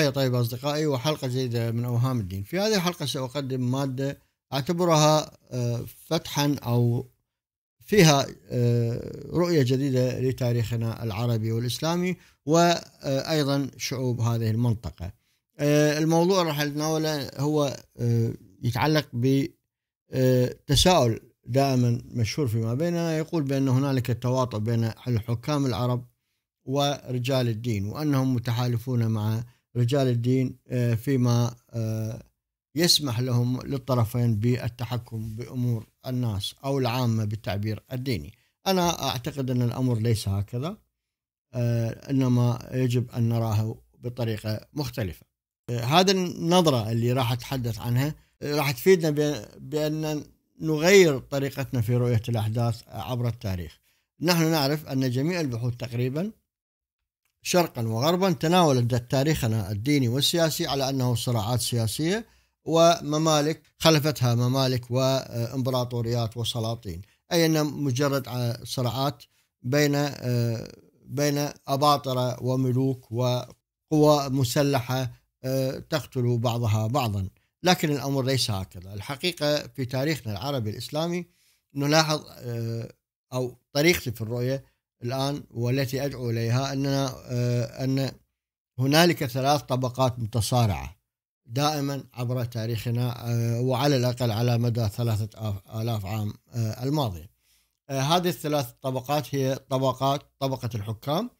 تحية طيبة أصدقائي وحلقة جديدة من أوهام الدين في هذه الحلقة سأقدم مادة أعتبرها آه، فتحا أو فيها آه، رؤية جديدة لتاريخنا العربي والإسلامي وأيضا آه، شعوب هذه المنطقة الموضوع راح نتناوله هو يتعلق بتساؤل دائما مشهور فيما بيننا يقول بأن هنالك تواطؤ بين الحكام العرب ورجال الدين وأنهم متحالفون مع رجال الدين آه، فيما آه، يسمح لهم للطرفين بالتحكم بامور الناس او العامه بالتعبير الديني. انا اعتقد ان الامر ليس هكذا آه، انما يجب ان نراه بطريقه مختلفه. هذه النظره اللي راح اتحدث عنها راح تفيدنا بان نغير طريقتنا في رؤيه الاحداث عبر التاريخ. نحن نعرف ان جميع البحوث تقريبا شرقا وغربا تناولت تاريخنا الديني والسياسي على انه صراعات سياسيه وممالك خلفتها ممالك وامبراطوريات وسلاطين اي انها مجرد صراعات بين بين اباطره وملوك وقوى مسلحه تقتل بعضها بعضا لكن الامر ليس هكذا الحقيقه في تاريخنا العربي الاسلامي نلاحظ او طريقتي في الرؤيه الآن والتي أدعو إليها أننا آه، أن هنالك ثلاث طبقات متصارعة دائما عبر تاريخنا آه، وعلى الأقل على مدى ثلاثة آلاف عام آه، الماضية هذه الثلاث طبقات هي طبقات طبقة الحكام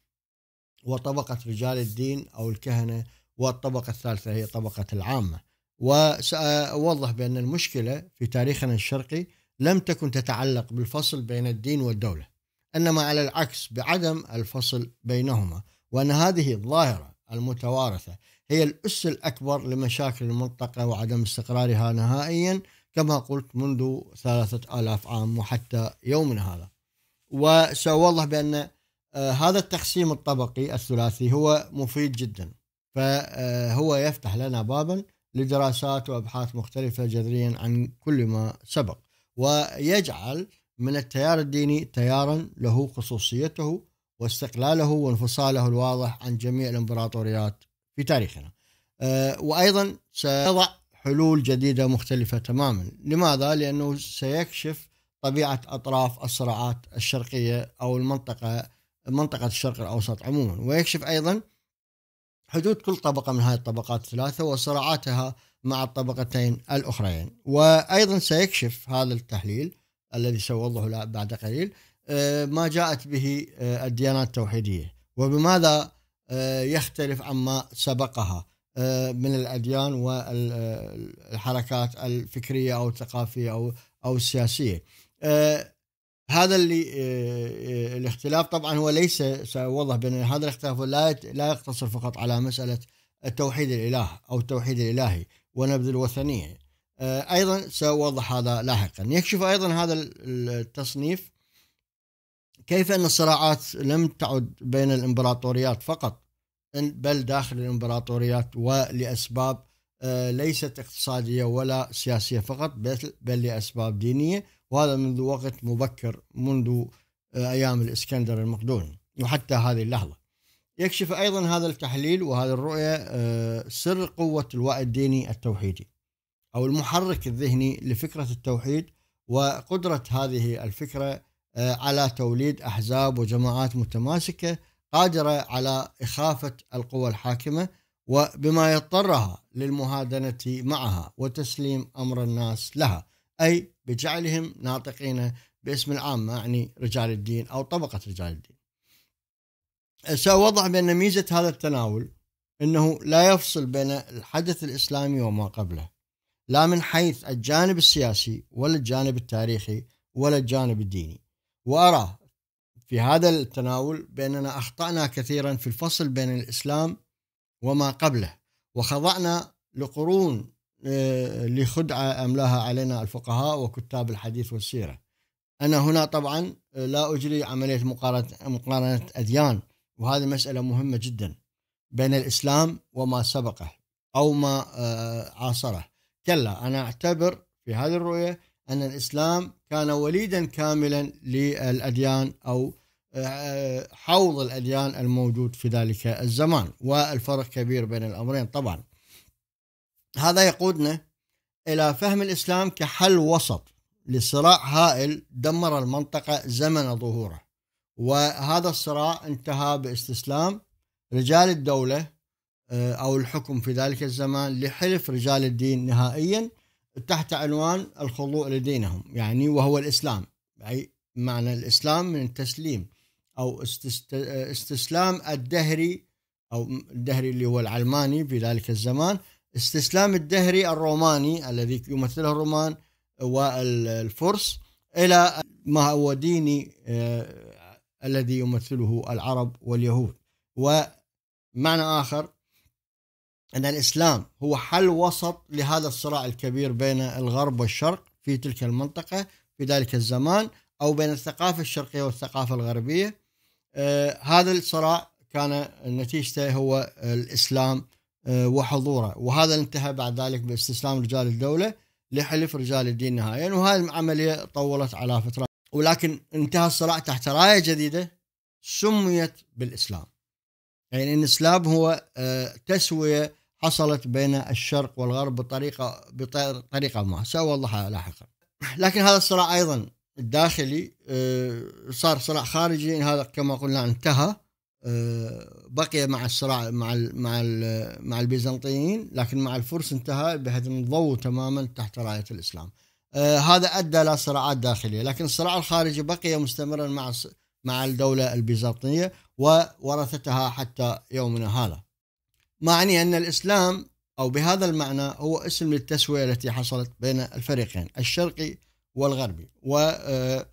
وطبقة رجال الدين أو الكهنة والطبقة الثالثة هي طبقة العامة وسأوضح بأن المشكلة في تاريخنا الشرقي لم تكن تتعلق بالفصل بين الدين والدولة انما على العكس بعدم الفصل بينهما وان هذه الظاهره المتوارثه هي الاس الاكبر لمشاكل المنطقه وعدم استقرارها نهائيا كما قلت منذ ثلاثة آلاف عام وحتى يومنا هذا وسأوضح بأن آه، هذا التقسيم الطبقي الثلاثي هو مفيد جدا فهو يفتح لنا بابا لدراسات وأبحاث مختلفة جذريا عن كل ما سبق ويجعل من التيار الديني تيارا له خصوصيته واستقلاله وانفصاله الواضح عن جميع الامبراطوريات في تاريخنا آه، وأيضا سيضع حلول جديدة مختلفة تماما لماذا؟ لأنه سيكشف طبيعة أطراف الصراعات الشرقية أو المنطقة منطقة الشرق الأوسط عموما ويكشف أيضا حدود كل طبقة من هذه الطبقات الثلاثة وصراعاتها مع الطبقتين الأخريين وأيضا سيكشف هذا التحليل الذي سيوضح بعد قليل آه، ما جاءت به آه، الديانات التوحيدية وبماذا آه، يختلف عما سبقها من الأديان والحركات الفكرية أو الثقافية أو أو السياسية هذا اللي الاختلاف طبعا هو ليس سأوضح بأن هذا الاختلاف لا لا يقتصر فقط على مسألة التوحيد الإله أو التوحيد الإلهي ونبذ الوثنية آه، ايضا ساوضح هذا لاحقا يكشف ايضا هذا التصنيف كيف ان الصراعات لم تعد بين الامبراطوريات فقط بل داخل الامبراطوريات ولاسباب آه، ليست اقتصاديه ولا سياسيه فقط بل لاسباب دينيه وهذا منذ وقت مبكر منذ آه، ايام الاسكندر المقدوني وحتى هذه اللحظه يكشف ايضا هذا التحليل وهذه الرؤيه سر قوه الوعي الديني التوحيدي او المحرك الذهني لفكره التوحيد وقدره هذه الفكره آه، على توليد احزاب وجماعات متماسكه قادره على اخافه القوى الحاكمه وبما يضطرها للمهادنه معها وتسليم امر الناس لها اي بجعلهم ناطقين باسم العامه يعني رجال الدين او طبقه رجال الدين. سأوضح بأن ميزة هذا التناول أنه لا يفصل بين الحدث الإسلامي وما قبله لا من حيث الجانب السياسي ولا الجانب التاريخي ولا الجانب الديني وأرى في هذا التناول بأننا أخطأنا كثيرا في الفصل بين الإسلام وما قبله وخضعنا لقرون آه، لخدعة أملاها علينا الفقهاء وكتاب الحديث والسيرة أنا هنا طبعا آه، لا أجري عملية مقارنة أديان وهذه مسألة مهمة جدا بين الإسلام وما سبقه أو ما آه، عاصره كلا أنا أعتبر في هذه الرؤية أن الإسلام كان وليدا كاملا للأديان أو آه، حوض الأديان الموجود في ذلك الزمان والفرق كبير بين الأمرين طبعا هذا يقودنا إلى فهم الإسلام كحل وسط لصراع هائل دمر المنطقة زمن ظهوره وهذا الصراع انتهى باستسلام رجال الدولة آه، أو الحكم في ذلك الزمان لحلف رجال الدين نهائيا تحت عنوان الخضوع لدينهم يعني وهو الإسلام أي معنى الإسلام من التسليم أو استسلام الدهري أو الدهري اللي هو العلماني في ذلك الزمان استسلام الدهري الروماني الذي يمثله الرومان والفرس إلى ما هو ديني آه، الذي يمثله العرب واليهود ومعنى آخر أن الإسلام هو حل وسط لهذا الصراع الكبير بين الغرب والشرق في تلك المنطقة في ذلك الزمان أو بين الثقافة الشرقية والثقافة الغربية آه، هذا الصراع كان نتيجته هو الإسلام آه، وحضوره وهذا انتهى بعد ذلك باستسلام رجال الدولة لحلف رجال الدين نهائيا يعني وهذه العملية طولت على فترة ولكن انتهى الصراع تحت راية جديدة سميت بالإسلام يعني الإسلام هو آه، تسوية حصلت بين الشرق والغرب بطريقة بطريقة ما سأوضحها لاحقا لكن هذا الصراع أيضا الداخلي آه، صار صراع خارجي هذا كما قلنا انتهى آه، بقي مع الصراع مع الـ مع الـ مع البيزنطيين لكن مع الفرس انتهى بهدم ضوء تماما تحت رايه الاسلام. آه، هذا ادى الى صراعات داخليه، لكن الصراع الخارجي بقي مستمرا مع مع الدوله البيزنطيه وورثتها حتى يومنا هذا. معني أن الإسلام أو بهذا المعنى هو اسم للتسوية التي حصلت بين الفريقين الشرقي والغربي و آه،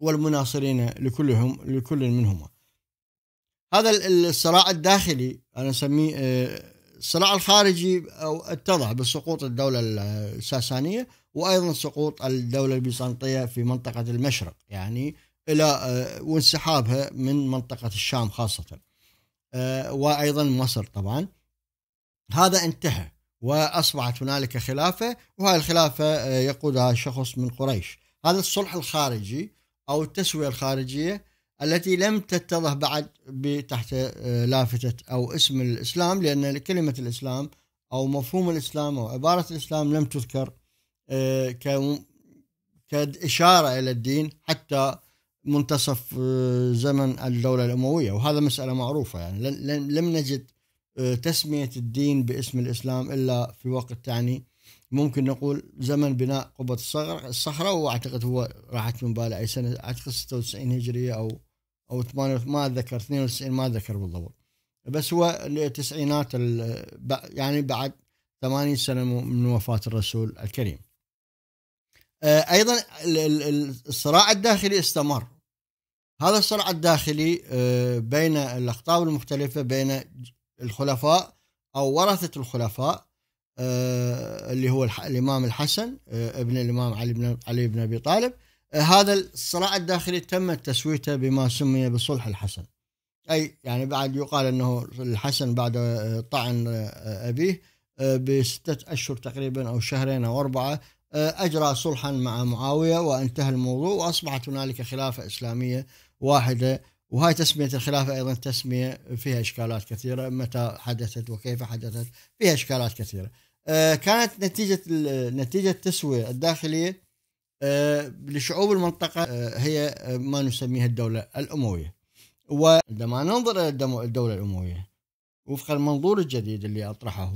والمناصرين لكلهم لكل منهما هذا الصراع الداخلي أنا أسميه آه، الصراع الخارجي او اتضح بسقوط الدولة الساسانية وأيضا سقوط الدولة البيزنطية في منطقة المشرق يعني إلى آه، وانسحابها من منطقة الشام خاصةً آه، وايضا مصر طبعا هذا انتهى واصبحت هنالك خلافه وهذه الخلافه آه، يقودها شخص من قريش هذا الصلح الخارجي او التسويه الخارجيه التي لم تتضح بعد تحت آه، لافتة أو اسم الإسلام لأن كلمة الإسلام أو مفهوم الإسلام أو عبارة الإسلام لم تذكر كإشارة إلى الدين حتى منتصف آه، زمن الدولة الأموية وهذا مسألة معروفة يعني لم نجد آه، تسمية الدين باسم الإسلام إلا في وقت يعني ممكن نقول زمن بناء قبة الصخرة وأعتقد هو راحت من بالي أي سنة أعتقد 96 هجرية أو أو 8 ما أتذكر 92 ما أتذكر بالضبط بس هو التسعينات يعني بعد 80 سنة من وفاة الرسول الكريم آه، أيضا الصراع الداخلي استمر هذا الصراع الداخلي آه، بين الأقطاب المختلفة بين الخلفاء أو ورثة الخلفاء آه، اللي هو الإمام الحسن آه، ابن الإمام علي بن علي بن أبي طالب هذا الصراع الداخلي تم تسويته بما سمي بصلح الحسن أي يعني بعد يقال أنه الحسن بعد طعن أبيه بستة أشهر تقريبا أو شهرين أو أربعة أجرى صلحا مع معاوية وانتهى الموضوع وأصبحت هنالك خلافة إسلامية واحده وهاي تسميه الخلافه ايضا تسميه فيها اشكالات كثيره متى حدثت وكيف حدثت فيها اشكالات كثيره. آه، كانت نتيجه نتيجه التسويه الداخليه آه، لشعوب المنطقه آه، هي ما نسميها الدوله الامويه. وعندما ننظر الى الدوله الامويه وفق المنظور الجديد اللي اطرحه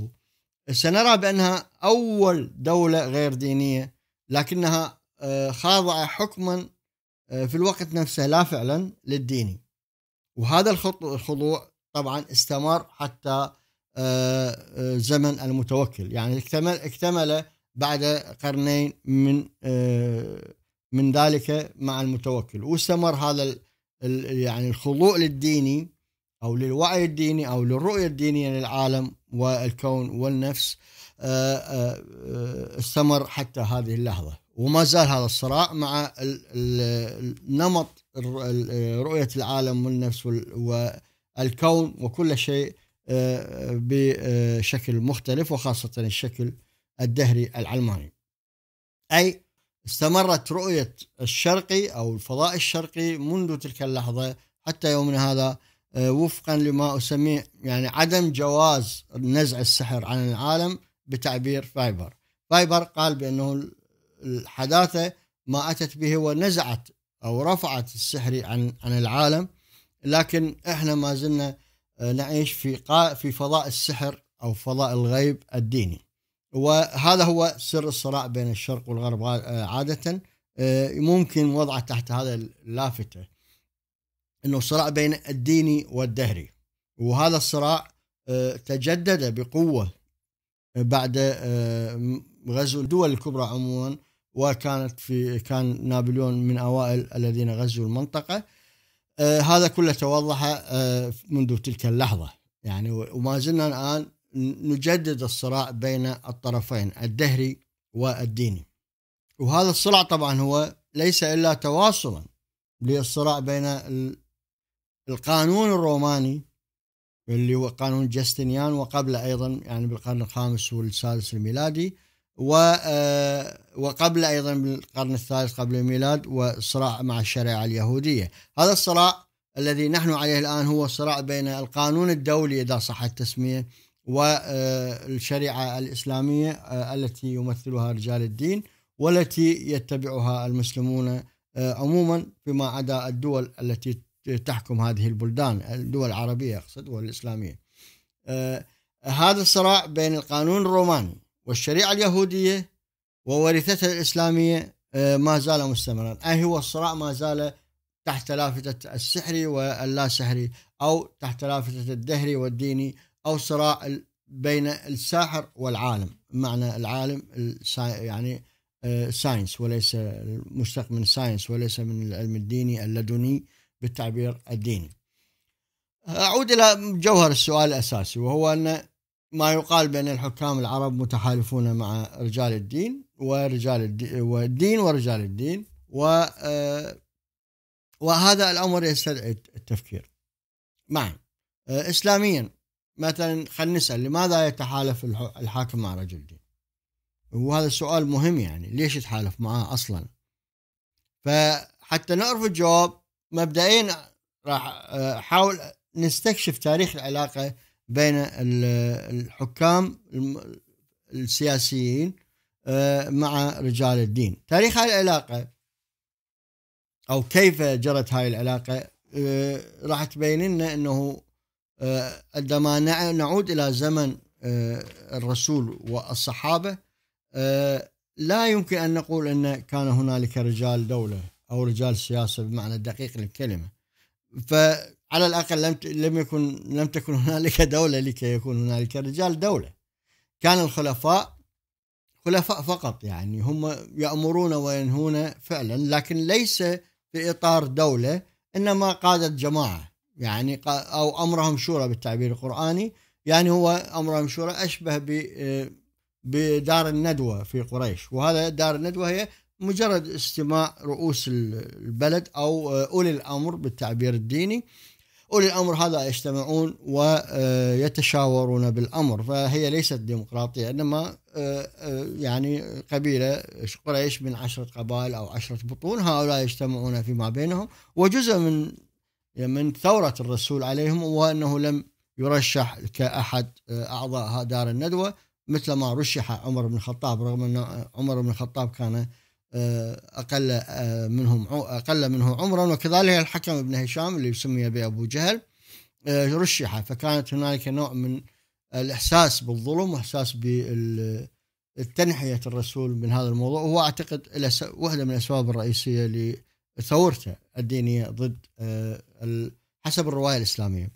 سنرى بانها اول دوله غير دينيه لكنها خاضعه حكما آه، في الوقت نفسه لا فعلا للديني وهذا الخضوع طبعا استمر حتى آه، آه، زمن المتوكل يعني اكتمل اكتمل بعد قرنين من من ذلك مع المتوكل واستمر هذا يعني الخضوع للديني او للوعي الديني او للرؤيه الدينيه للعالم والكون والنفس استمر حتى هذه اللحظه وما زال هذا الصراع مع نمط رؤية العالم والنفس والكون وكل شيء آه، بشكل مختلف وخاصة الشكل الدهري العلماني أي استمرت رؤية الشرقي أو الفضاء الشرقي منذ تلك اللحظة حتى يومنا هذا آه، وفقا لما أسميه يعني عدم جواز نزع السحر عن العالم بتعبير فايبر فايبر قال بأنه الحداثة ما أتت به ونزعت أو رفعت السحر عن عن العالم لكن إحنا ما زلنا آه، نعيش في في فضاء السحر أو فضاء الغيب الديني وهذا هو سر الصراع بين الشرق والغرب آه، عادة آه، ممكن وضعه تحت هذا اللافتة أنه صراع بين الديني والدهري وهذا الصراع تجدد بقوة بعد غزو الدول الكبرى عموما وكانت في كان نابليون من اوائل الذين غزوا المنطقه آه، هذا كله توضح آه، منذ تلك اللحظه يعني وما زلنا الان نجدد الصراع بين الطرفين الدهري والديني وهذا الصراع طبعا هو ليس الا تواصلا للصراع بين القانون الروماني اللي هو قانون جستنيان وقبل ايضا يعني بالقرن الخامس والسادس الميلادي و آه، وقبل ايضا بالقرن الثالث قبل الميلاد والصراع مع الشريعه اليهوديه، هذا الصراع الذي نحن عليه الان هو صراع بين القانون الدولي اذا صح التسميه والشريعه آه، الاسلاميه آه، التي يمثلها رجال الدين والتي يتبعها المسلمون عموما فيما عدا الدول التي تحكم هذه البلدان الدول العربيه اقصد والاسلاميه. هذا الصراع بين القانون الروماني والشريعة اليهودية وورثتها الإسلامية آه، ما زال مستمرا أي هو الصراع ما زال تحت لافتة السحري واللاسحري أو تحت لافتة الدهري والديني أو صراع بين الساحر والعالم معنى العالم يعني ساينس آه، وليس مشتق من ساينس وليس من العلم الديني اللدني بالتعبير الديني أعود إلى جوهر السؤال الأساسي وهو أن ما يقال بأن الحكام العرب متحالفون مع رجال الدين ورجال الدين والدين ورجال الدين و آه، وهذا الأمر يستدعي التفكير معا آه، إسلاميا مثلا خلينا نسأل لماذا يتحالف الحاكم مع رجل الدين وهذا السؤال مهم يعني ليش يتحالف معاه أصلا فحتى نعرف الجواب مبدئيا راح احاول آه، نستكشف تاريخ العلاقه بين الحكام السياسيين آه، مع رجال الدين تاريخ هاي العلاقة أو كيف جرت هاي العلاقة آه، راح تبين لنا أنه آه، عندما نعود إلى زمن الرسول والصحابة لا يمكن أن نقول أن كان هنالك رجال دولة أو رجال سياسة بمعنى الدقيق للكلمة ف على الاقل لم لم يكن لم تكن هنالك دوله لكي يكون هنالك رجال دوله كان الخلفاء خلفاء فقط يعني هم يامرون وينهون فعلا لكن ليس في اطار دوله انما قاده جماعه يعني او امرهم شورى بالتعبير القراني يعني هو امرهم شورى اشبه ب آه، بدار الندوه في قريش وهذا دار الندوه هي مجرد استماع رؤوس البلد او آه، اولي الامر بالتعبير الديني أولي الأمر هذا يجتمعون ويتشاورون بالأمر فهي ليست ديمقراطية إنما آه، آه، يعني قبيلة قريش من عشرة قبائل أو عشرة بطون هؤلاء يجتمعون فيما بينهم وجزء من من ثورة الرسول عليهم هو أنه لم يرشح كأحد آه، أعضاء دار الندوة مثل ما رشح عمر بن الخطاب رغم أن عمر بن الخطاب كان آه، أقل آه، منهم أقل منه عمرا وكذلك الحكم ابن هشام اللي سمي بأبو جهل آه، رشح فكانت هنالك نوع من الإحساس بالظلم وإحساس بالتنحية الرسول من هذا الموضوع وهو أعتقد واحدة من الأسباب الرئيسية لثورته الدينية ضد حسب الرواية الإسلامية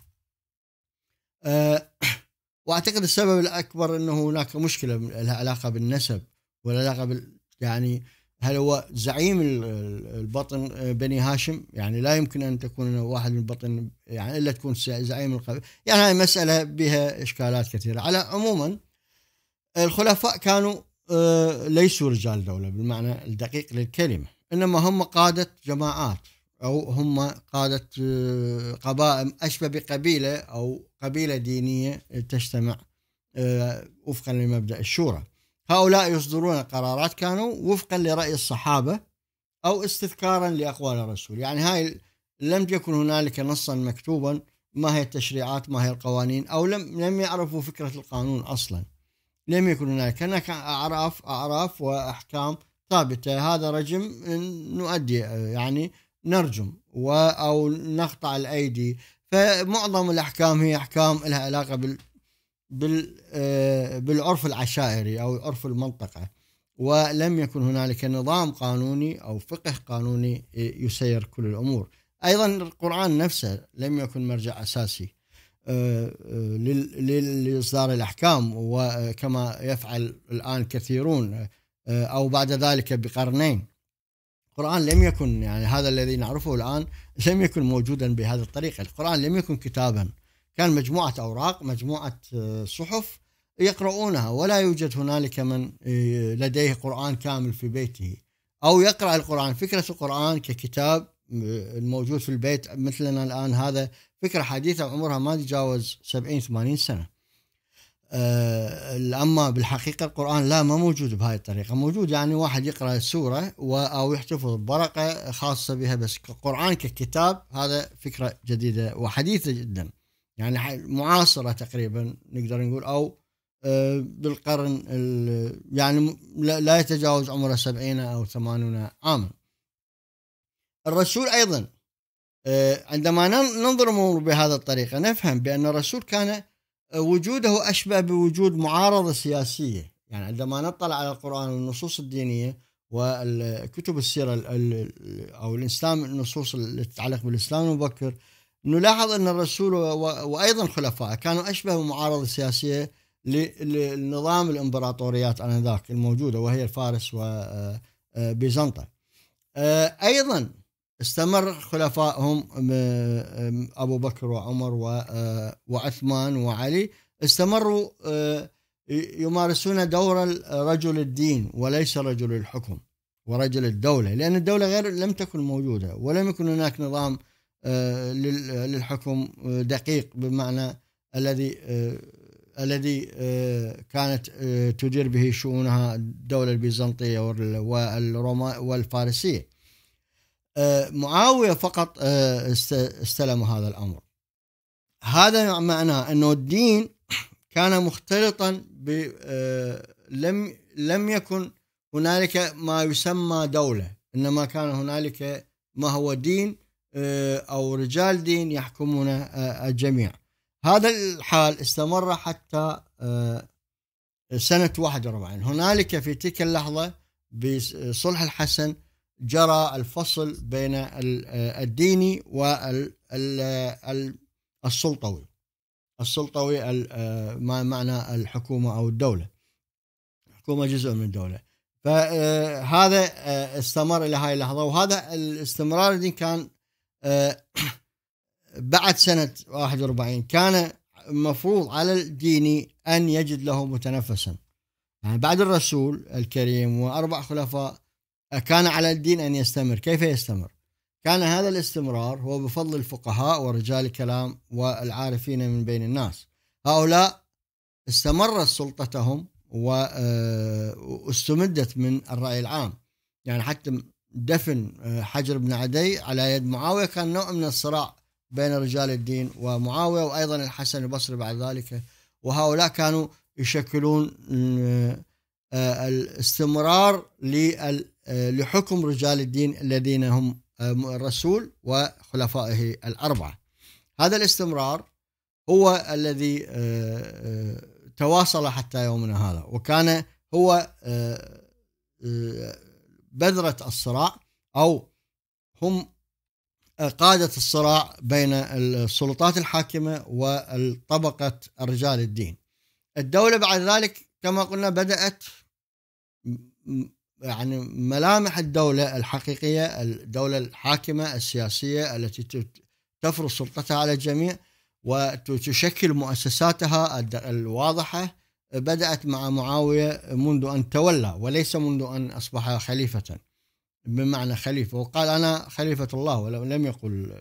واعتقد السبب الاكبر انه هناك مشكله لها علاقه بالنسب علاقه بال يعني هل هو زعيم البطن آه، بني هاشم يعني لا يمكن ان تكون واحد من بطن يعني الا تكون زعيم القبيله يعني هذه مساله بها اشكالات كثيره على عموما الخلفاء كانوا آه، ليسوا رجال دوله بالمعنى الدقيق للكلمه انما هم قاده جماعات او هم قاده آه، قبائل اشبه بقبيله او قبيله دينيه تجتمع وفقا لمبدا الشورى هؤلاء يصدرون قرارات كانوا وفقا لرأي الصحابة أو استذكارا لأقوال الرسول يعني هاي لم يكن هنالك نصا مكتوبا ما هي التشريعات ما هي القوانين أو لم لم يعرفوا فكرة القانون أصلا لم يكن هنالك هناك أعراف أعراف وأحكام ثابتة هذا رجم نؤدي يعني نرجم أو نقطع الأيدي فمعظم الأحكام هي أحكام لها علاقة بال آه، بالعرف العشائري او عرف المنطقه ولم يكن هنالك نظام قانوني او فقه قانوني يسير كل الامور. ايضا القران نفسه لم يكن مرجع اساسي آه، آه، لاصدار الاحكام وكما يفعل الان كثيرون او بعد ذلك بقرنين. القرآن لم يكن يعني هذا الذي نعرفه الآن لم يكن موجودا بهذه الطريقة القرآن لم يكن كتابا كان مجموعة أوراق مجموعة آه، صحف يقرؤونها ولا يوجد هنالك من آه، لديه قرآن كامل في بيته أو يقرأ القرآن فكرة القرآن ككتاب آه، الموجود في البيت مثلنا الآن هذا فكرة حديثة عمرها ما تجاوز 70 80 سنة أما بالحقيقة القرآن لا ما موجود بهاي الطريقة موجود يعني واحد يقرأ سورة أو يحتفظ بورقة خاصة بها بس القرآن ككتاب هذا فكرة جديدة وحديثة جداً يعني معاصره تقريبا نقدر نقول او آه، بالقرن يعني لا يتجاوز عمره سبعين أو ثمانون عاما الرسول أيضا آه، عندما ننظر أمور بهذا الطريقة نفهم بأن الرسول كان آه، وجوده أشبه بوجود معارضة سياسية يعني عندما نطلع على القرآن والنصوص الدينية والكتب السيرة أو الإسلام النصوص اللي تتعلق بالإسلام المبكر نلاحظ أن الرسول وأيضا خلفاء كانوا أشبه معارضة سياسية لنظام الإمبراطوريات آنذاك الموجودة وهي الفارس وبيزنطة آه، آه، أيضا استمر خلفائهم أبو بكر وعمر آه، وعثمان وعلي استمروا يمارسون دور رجل الدين وليس رجل الحكم ورجل الدولة لأن الدولة غير لم تكن موجودة ولم يكن هناك نظام آه، للحكم آه، دقيق بمعنى الذي آه، الذي كانت تدير به شؤونها الدولة البيزنطية والروما والفارسية معاوية فقط استلم هذا الأمر هذا معناه أنه الدين كان مختلطا ب لم لم يكن هنالك ما يسمى دولة إنما كان هنالك ما هو دين آه، أو رجال دين يحكمون آه، الجميع هذا الحال استمر حتى آه، سنة 41 هنالك في تلك اللحظة بصلح الحسن جرى الفصل بين الديني والسلطوي السلطوي ما معنى الحكومة أو الدولة الحكومة جزء من الدولة فهذا استمر إلى هاي اللحظة وهذا الاستمرار كان آه، بعد سنة 41 كان المفروض على الديني أن يجد له متنفسا يعني بعد الرسول الكريم وأربع خلفاء آه، كان على الدين أن يستمر كيف يستمر؟ كان هذا الاستمرار هو بفضل الفقهاء ورجال الكلام والعارفين من بين الناس هؤلاء استمرت سلطتهم آه، واستمدت من الرأي العام يعني حتى دفن آه، حجر بن عدي على يد معاوية كان نوع من الصراع بين رجال الدين ومعاوية وأيضا الحسن البصري بعد ذلك وهؤلاء كانوا يشكلون آه، الاستمرار آه، لحكم رجال الدين الذين هم الرسول وخلفائه الأربعة هذا الاستمرار هو الذي تواصل حتى يومنا هذا وكان هو بذرة الصراع أو هم قادة الصراع بين السلطات الحاكمة وطبقة رجال الدين الدولة بعد ذلك كما قلنا بدأت يعني ملامح الدولة الحقيقية الدولة الحاكمة السياسية التي تفرض سلطتها على الجميع وتشكل مؤسساتها الواضحة بدأت مع معاوية منذ أن تولى وليس منذ أن أصبح خليفة بمعنى خليفة وقال أنا خليفة الله ولم يقل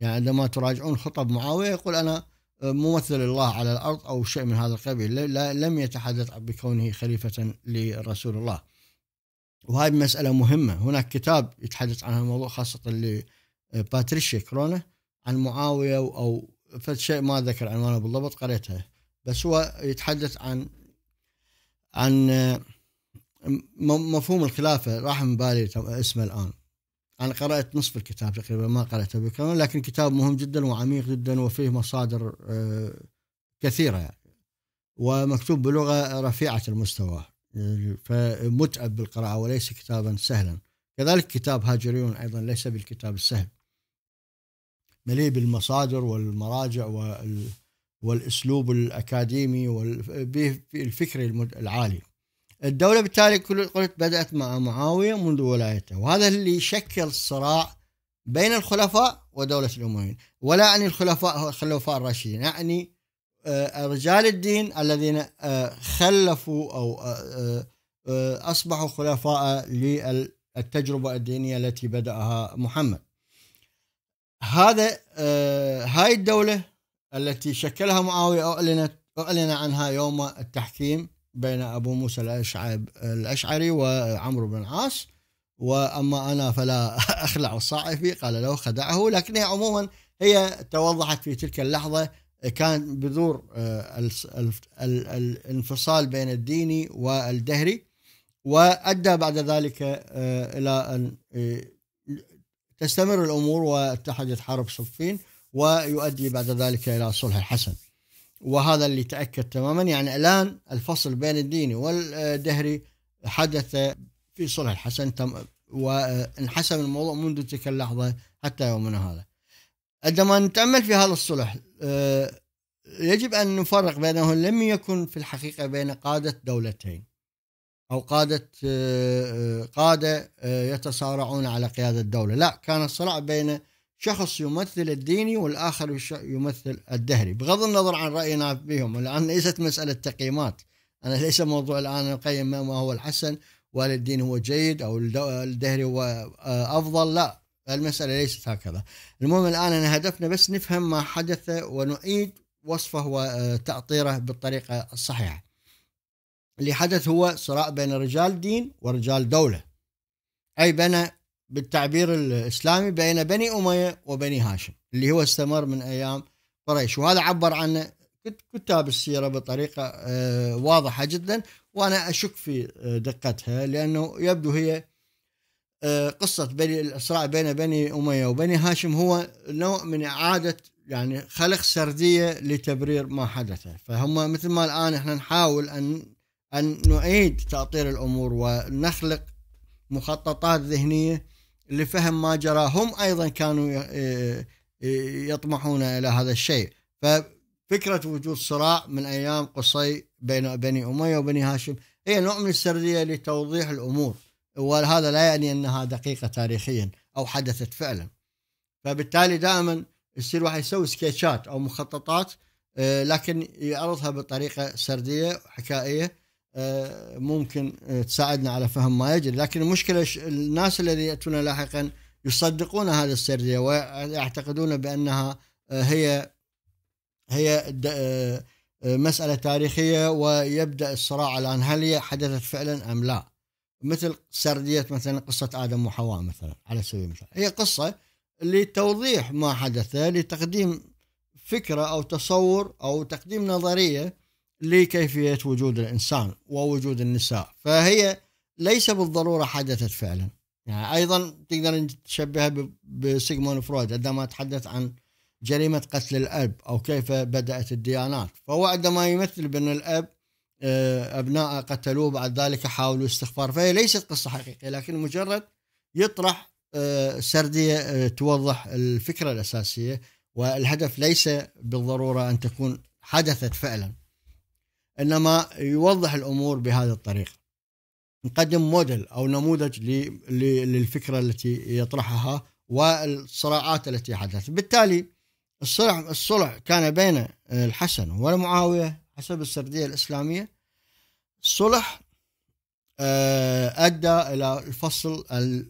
يعني عندما تراجعون خطب معاوية يقول أنا ممثل الله على الأرض أو شيء من هذا القبيل لا لم يتحدث بكونه خليفة لرسول الله وهذه مسألة مهمة هناك كتاب يتحدث عن الموضوع خاصة لباتريشي كرونة عن معاوية أو فد شيء ما ذكر عنوانه بالضبط قريتها بس هو يتحدث عن عن آه، مفهوم الخلافة راح من بالي اسمه الآن أنا قرأت نصف الكتاب تقريبا ما قرأته بالكامل لكن كتاب مهم جدا وعميق جدا وفيه مصادر آه، كثيرة يعني. ومكتوب بلغة رفيعة المستوى فمتعب بالقراءة وليس كتابا سهلا كذلك كتاب هاجريون أيضا ليس بالكتاب السهل مليء بالمصادر والمراجع وال والاسلوب الاكاديمي والفكر العالي الدولة بالتالي قلت بدأت مع معاوية منذ ولايته وهذا اللي شكل صراع بين الخلفاء ودولة الأمويين ولا أعني الخلفاء الخلفاء الراشدين أعني آه، رجال الدين الذين آه، خلفوا أو آه، أصبحوا خلفاء للتجربة الدينية التي بدأها محمد هذا هاي الدولة التي شكلها معاوية أعلنت أعلن عنها يوم التحكيم بين أبو موسى الأشعري وعمرو بن العاص وأما أنا فلا أخلع الصاعفي قال له خدعه لكنها عموما هي توضحت في تلك اللحظة كان بذور آه، الانفصال بين الديني والدهري وأدى بعد ذلك آه، إلى أن آه، تستمر الأمور واتحدت حرب صفين ويؤدي بعد ذلك إلى صلح الحسن وهذا اللي تأكد تماما يعني الآن الفصل بين الديني والدهري حدث في صلح الحسن تم وانحسم الموضوع منذ تلك اللحظة حتى يومنا هذا عندما نتأمل في هذا الصلح آه، يجب أن نفرق بينه لم يكن في الحقيقة بين قادة دولتين أو قادة آه، آه، قادة يتصارعون على قيادة الدولة لا كان الصراع بين شخص يمثل الديني والآخر يمثل الدهري بغض النظر عن رأينا بهم الآن ليست مسألة تقييمات أنا ليس موضوع الآن نقيم ما هو الحسن والدين هو جيد أو الدهري هو آه، أفضل لا المسألة ليست هكذا المهم الآن أنا هدفنا بس نفهم ما حدث ونعيد وصفه وتأطيره آه، بالطريقة الصحيحة اللي حدث هو صراع بين رجال دين ورجال دولة أي بين بالتعبير الاسلامي بين بني اميه وبني هاشم اللي هو استمر من ايام قريش وهذا عبر عنه كتاب السيره بطريقه آه، واضحه جدا وانا اشك في آه، دقتها لانه يبدو هي آه، قصه بني الاسراء بين بني اميه وبني هاشم هو نوع من اعاده يعني خلق سرديه لتبرير ما حدث فهم مثل ما الان احنا نحاول ان ان نعيد تاطير الامور ونخلق مخططات ذهنيه اللي فهم ما جرى هم ايضا كانوا إيه، إيه، يطمحون الى هذا الشيء ففكره وجود صراع من ايام قصي بين بني اميه وبني هاشم هي نوع من السرديه لتوضيح الامور وهذا لا يعني انها دقيقه تاريخيا او حدثت فعلا فبالتالي دائما يصير واحد يسوي سكتشات او مخططات إيه، لكن يعرضها بطريقه سرديه حكائيه آه، ممكن آه، تساعدنا على فهم ما يجري لكن المشكلة الناس الذين يأتون لاحقا يصدقون هذه السردية ويعتقدون بأنها آه، هي هي مسألة تاريخية ويبدأ الصراع الآن هل هي حدثت فعلا أم لا مثل سردية مثلا قصة آدم وحواء مثلا على سبيل المثال هي قصة لتوضيح ما حدث لتقديم فكرة أو تصور أو تقديم نظرية لكيفية وجود الإنسان ووجود النساء فهي ليس بالضرورة حدثت فعلا يعني أيضا تقدر تشبهها بسيغمون فرويد عندما تحدث عن جريمة قتل الأب أو كيف بدأت الديانات فهو عندما يمثل بأن الأب آه، أبناء قتلوه بعد ذلك حاولوا استغفار فهي ليست قصة حقيقية لكن مجرد يطرح آه، سردية آه، توضح الفكرة الأساسية والهدف ليس بالضرورة أن تكون حدثت فعلا انما يوضح الامور بهذه الطريقه نقدم موديل او نموذج للفكره التي يطرحها والصراعات التي حدثت بالتالي الصلح الصلح كان بين الحسن ومعاويه حسب السرديه الاسلاميه صلح آه، ادى الى الفصل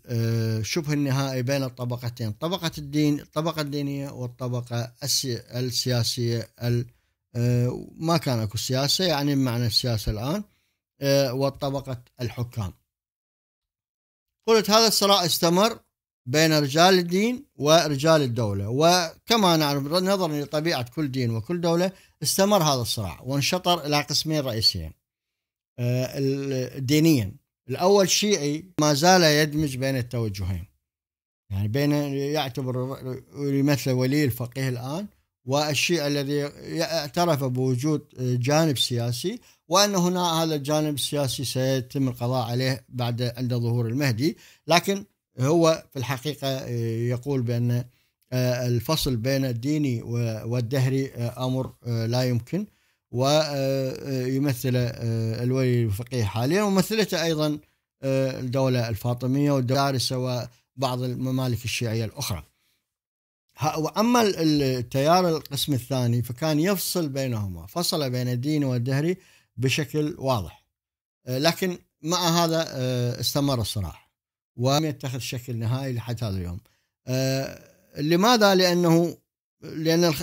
آه، شبه النهائي بين الطبقتين طبقه الدين الطبقه الدينيه والطبقه السياسيه آه، ما كان اكو سياسه يعني بمعنى السياسه الان آه، وطبقه الحكام. قلت هذا الصراع استمر بين رجال الدين ورجال الدوله وكما نعرف نظرا لطبيعه كل دين وكل دوله استمر هذا الصراع وانشطر الى قسمين رئيسيين. آه، دينيا الاول شيعي ما زال يدمج بين التوجهين. يعني بين يعتبر يمثل ولي الفقيه الان والشيء الذي اعترف بوجود جانب سياسي وان هنا هذا الجانب السياسي سيتم القضاء عليه بعد عند ظهور المهدي، لكن هو في الحقيقه يقول بان آه، الفصل بين الديني والدهري آه، امر آه، لا يمكن ويمثل الولي الفقيه حاليا ومثلته ايضا الدوله الفاطميه والدارسه وبعض الممالك الشيعيه الاخرى. واما التيار القسم الثاني فكان يفصل بينهما فصل بين الديني والدهري بشكل واضح آه، لكن مع هذا آه، استمر الصراع ولم يتخذ شكل نهائي لحد هذا اليوم آه، لماذا لانه لان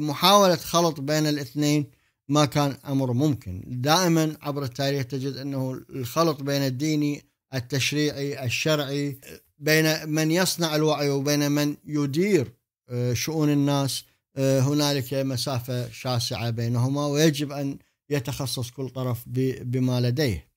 محاوله خلط بين الاثنين ما كان امر ممكن دائما عبر التاريخ تجد انه الخلط بين الديني التشريعي الشرعي بين من يصنع الوعي وبين من يدير آه، شؤون الناس آه، هنالك مسافة شاسعة بينهما ويجب أن يتخصص كل طرف بما لديه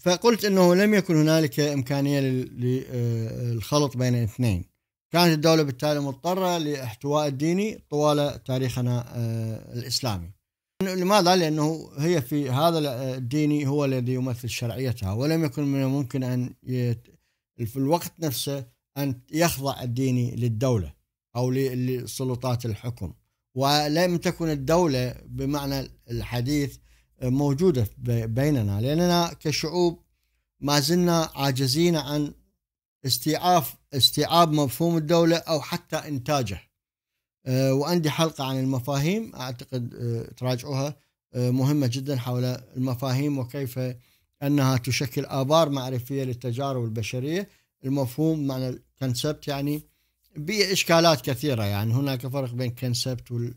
فقلت أنه لم يكن هنالك إمكانية للخلط آه، بين الاثنين كانت الدولة بالتالي مضطرة لاحتواء الديني طوال تاريخنا الإسلامي لماذا؟ لأنه هي في هذا الديني هو الذي يمثل شرعيتها ولم يكن من الممكن أن في الوقت نفسه أن يخضع الديني للدولة أو لسلطات الحكم ولم تكن الدولة بمعنى الحديث موجودة بيننا لأننا كشعوب ما زلنا عاجزين عن استيعاب استيعاب مفهوم الدولة أو حتى إنتاجه آه، وعندي حلقة عن المفاهيم أعتقد آه، تراجعوها آه، مهمة جدا حول المفاهيم وكيف أنها تشكل آبار معرفية للتجارب البشرية المفهوم معنى الكونسبت يعني بإشكالات كثيرة يعني هناك فرق بين كونسبت وال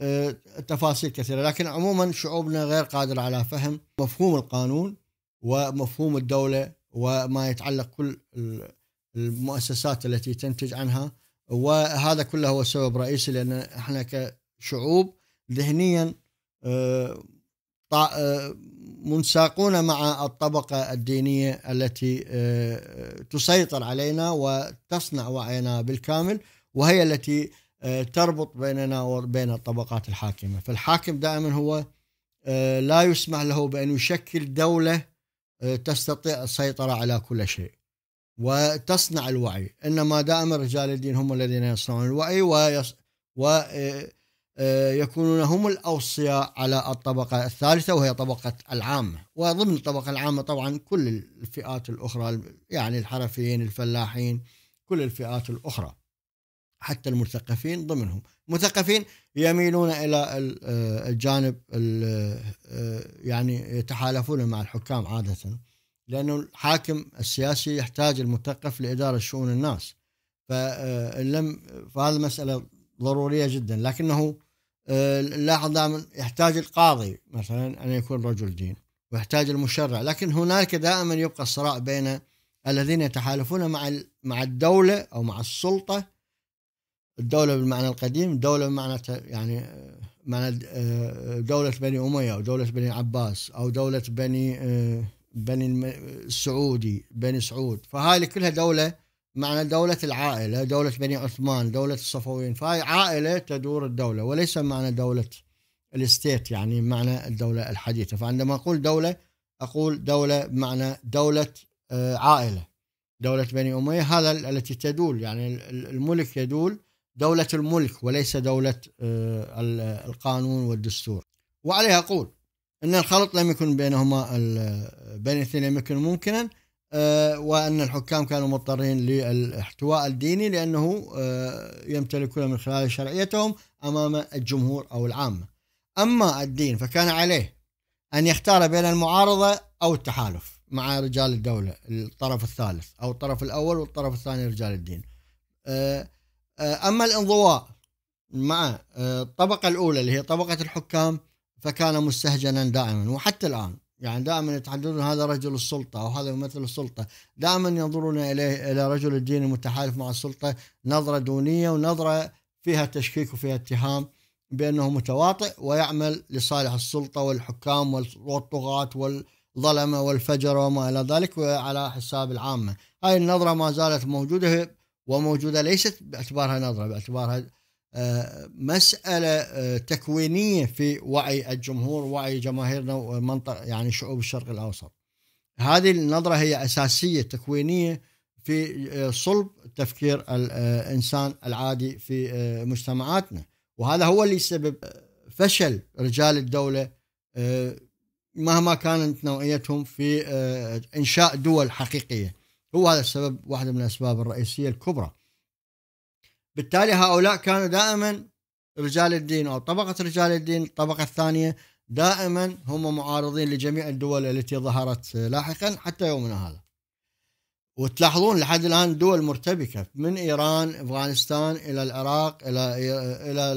آه، تفاصيل كثيرة لكن عموما شعوبنا غير قادرة على فهم مفهوم القانون ومفهوم الدولة وما يتعلق كل المؤسسات التي تنتج عنها وهذا كله هو سبب رئيسي لأن احنا كشعوب ذهنيا آه، آه، منساقون مع الطبقة الدينية التي آه، تسيطر علينا وتصنع وعينا بالكامل وهي التي آه، تربط بيننا وبين الطبقات الحاكمة فالحاكم دائما هو آه، لا يسمح له بأن يشكل دولة تستطيع السيطرة على كل شيء وتصنع الوعي إنما دائما رجال الدين هم الذين يصنعون الوعي ويص... و آه، يكونون هم الأوصياء على الطبقة الثالثة وهي طبقة العامة وضمن الطبقة العامة طبعا كل الفئات الأخرى يعني الحرفيين الفلاحين كل الفئات الأخرى حتى المثقفين ضمنهم المثقفين يميلون إلى آه، الجانب آه، يعني يتحالفون مع الحكام عادة لأنه الحاكم السياسي يحتاج المثقف لإدارة شؤون الناس فإن لم فهذه مسألة ضرورية جدا لكنه اللاحظ آه، دائما يحتاج القاضي مثلا أن يكون رجل دين ويحتاج المشرع لكن هنالك دائما يبقى الصراع بين الذين يتحالفون مع مع الدولة أو مع السلطة الدولة بالمعنى القديم الدولة بمعنى يعني آه، معنى آه، دولة بني أمية أو دولة بني عباس أو دولة بني بني السعودي بني سعود فهذه كلها دولة معنى دولة العائلة دولة بني عثمان دولة الصفويين فهي عائلة تدور الدولة وليس معنى دولة الستيت يعني معنى الدولة الحديثة فعندما أقول دولة أقول دولة بمعنى دولة آه، عائلة دولة بني أمية هذا التي تدول يعني الملك يدول دولة الملك وليس دولة آه، القانون والدستور وعليها أقول أن الخلط لم يكن بينهما بين الاثنين لم يكن ممكنا آه، وأن الحكام كانوا مضطرين للاحتواء الديني لأنه آه، يمتلكون من خلال شرعيتهم أمام الجمهور أو العامة أما الدين فكان عليه أن يختار بين المعارضة أو التحالف مع رجال الدولة الطرف الثالث أو الطرف الأول والطرف الثاني رجال الدين آه، أما الانضواء مع الطبقة الأولى اللي هي طبقة الحكام فكان مستهجنا دائما وحتى الآن يعني دائما يتحددون هذا رجل السلطة أو هذا يمثل السلطة دائما ينظرون إليه إلى رجل الدين المتحالف مع السلطة نظرة دونية ونظرة فيها تشكيك وفيها اتهام بأنه متواطئ ويعمل لصالح السلطة والحكام والطغاة والظلمة والفجر وما إلى ذلك وعلى حساب العامة هاي النظرة ما زالت موجودة وموجودة ليست باعتبارها نظرة باعتبارها آه، مسألة آه، تكوينية في وعي الجمهور وعي جماهيرنا ومنطقة يعني شعوب الشرق الأوسط هذه النظرة هي أساسية تكوينية في آه، صلب تفكير الإنسان العادي في مجتمعاتنا وهذا هو اللي سبب فشل رجال الدولة مهما كانت نوعيتهم في إنشاء دول حقيقية هو هذا السبب واحدة من الأسباب الرئيسية الكبرى بالتالي هؤلاء كانوا دائما رجال الدين او طبقه رجال الدين الطبقه الثانيه دائما هم معارضين لجميع الدول التي ظهرت لاحقا حتى يومنا هذا. وتلاحظون لحد الان دول مرتبكه من ايران افغانستان الى العراق الى الى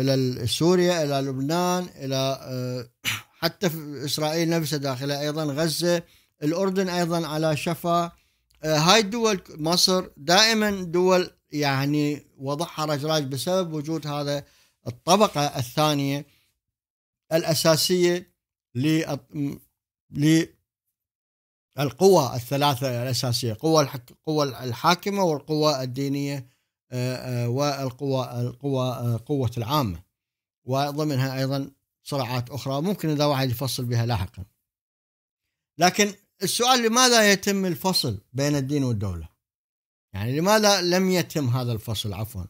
الى سوريا الى لبنان الى آه، حتى في اسرائيل نفسها داخلها ايضا غزه الاردن ايضا على شفا آه، هاي الدول مصر دائما دول يعني وضعها رجراج بسبب وجود هذا الطبقة الثانية الأساسية للقوى الثلاثة الأساسية قوى القوى الحاكمة والقوى الدينية آه، آه، والقوى القوى آه، قوة العامة وضمنها أيضا صراعات أخرى ممكن إذا واحد يفصل بها لاحقا لكن السؤال لماذا يتم الفصل بين الدين والدولة يعني لماذا لم يتم هذا الفصل عفوا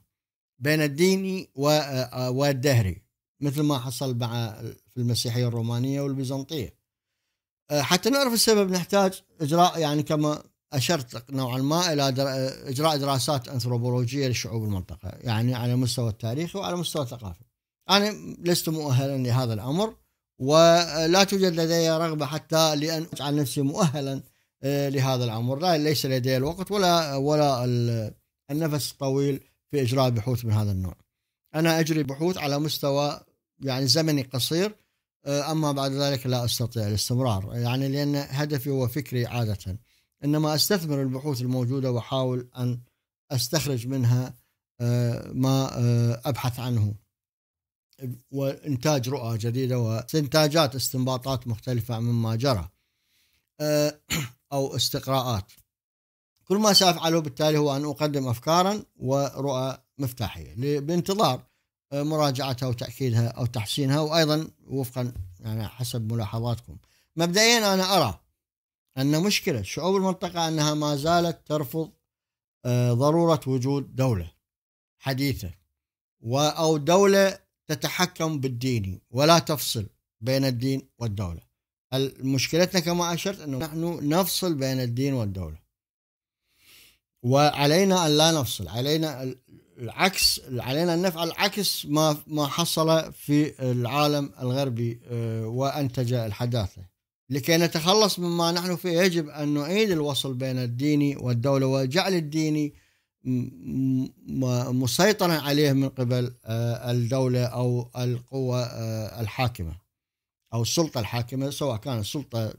بين الديني آه، والدهري مثل ما حصل مع في المسيحية الرومانية والبيزنطية آه، حتى نعرف السبب نحتاج إجراء يعني كما أشرت نوعا ما إلى آه، إجراء دراسات أنثروبولوجية لشعوب المنطقة يعني على مستوى التاريخ وعلى مستوى الثقافي أنا لست مؤهلا لهذا الأمر ولا توجد لدي رغبة حتى لأن أجعل نفسي مؤهلا آه، لهذا الامر لا ليس لدي الوقت ولا ولا النفس الطويل في اجراء بحوث من هذا النوع انا اجري بحوث على مستوى يعني زمني قصير آه، اما بعد ذلك لا استطيع الاستمرار يعني لان هدفي هو فكري عاده انما استثمر البحوث الموجوده واحاول ان استخرج منها آه، ما ابحث عنه وانتاج رؤى جديده واستنتاجات استنباطات مختلفه مما جرى أو استقراءات كل ما سأفعله بالتالي هو أن أقدم أفكارا ورؤى مفتاحية بانتظار آه، مراجعتها وتأكيدها أو تحسينها وأيضا وفقا يعني حسب ملاحظاتكم مبدئيا أنا أرى أن مشكلة شعوب المنطقة أنها ما زالت ترفض آه، ضرورة وجود دولة حديثة أو دولة تتحكم بالدين ولا تفصل بين الدين والدولة مشكلتنا كما اشرت انه نحن نفصل بين الدين والدوله وعلينا ان لا نفصل علينا العكس علينا ان نفعل عكس ما ما حصل في العالم الغربي آه، وانتج الحداثه لكي نتخلص مما نحن فيه يجب ان نعيد الوصل بين الديني والدوله وجعل الديني مسيطرا عليه من قبل آه، الدوله او القوه آه، الحاكمه او السلطه الحاكمه سواء كانت السلطه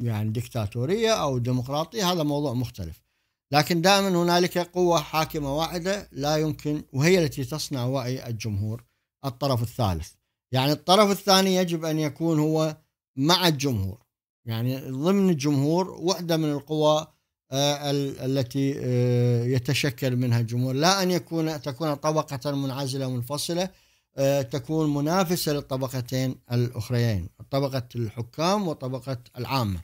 يعني دكتاتوريه او ديمقراطيه هذا موضوع مختلف لكن دائما هنالك قوه حاكمه واحده لا يمكن وهي التي تصنع وعي الجمهور الطرف الثالث يعني الطرف الثاني يجب ان يكون هو مع الجمهور يعني ضمن الجمهور وحده من القوى آه، التي آه، يتشكل منها الجمهور لا ان يكون تكون طبقه منعزله منفصله آه، تكون منافسة للطبقتين الأخريين طبقة الحكام وطبقة العامة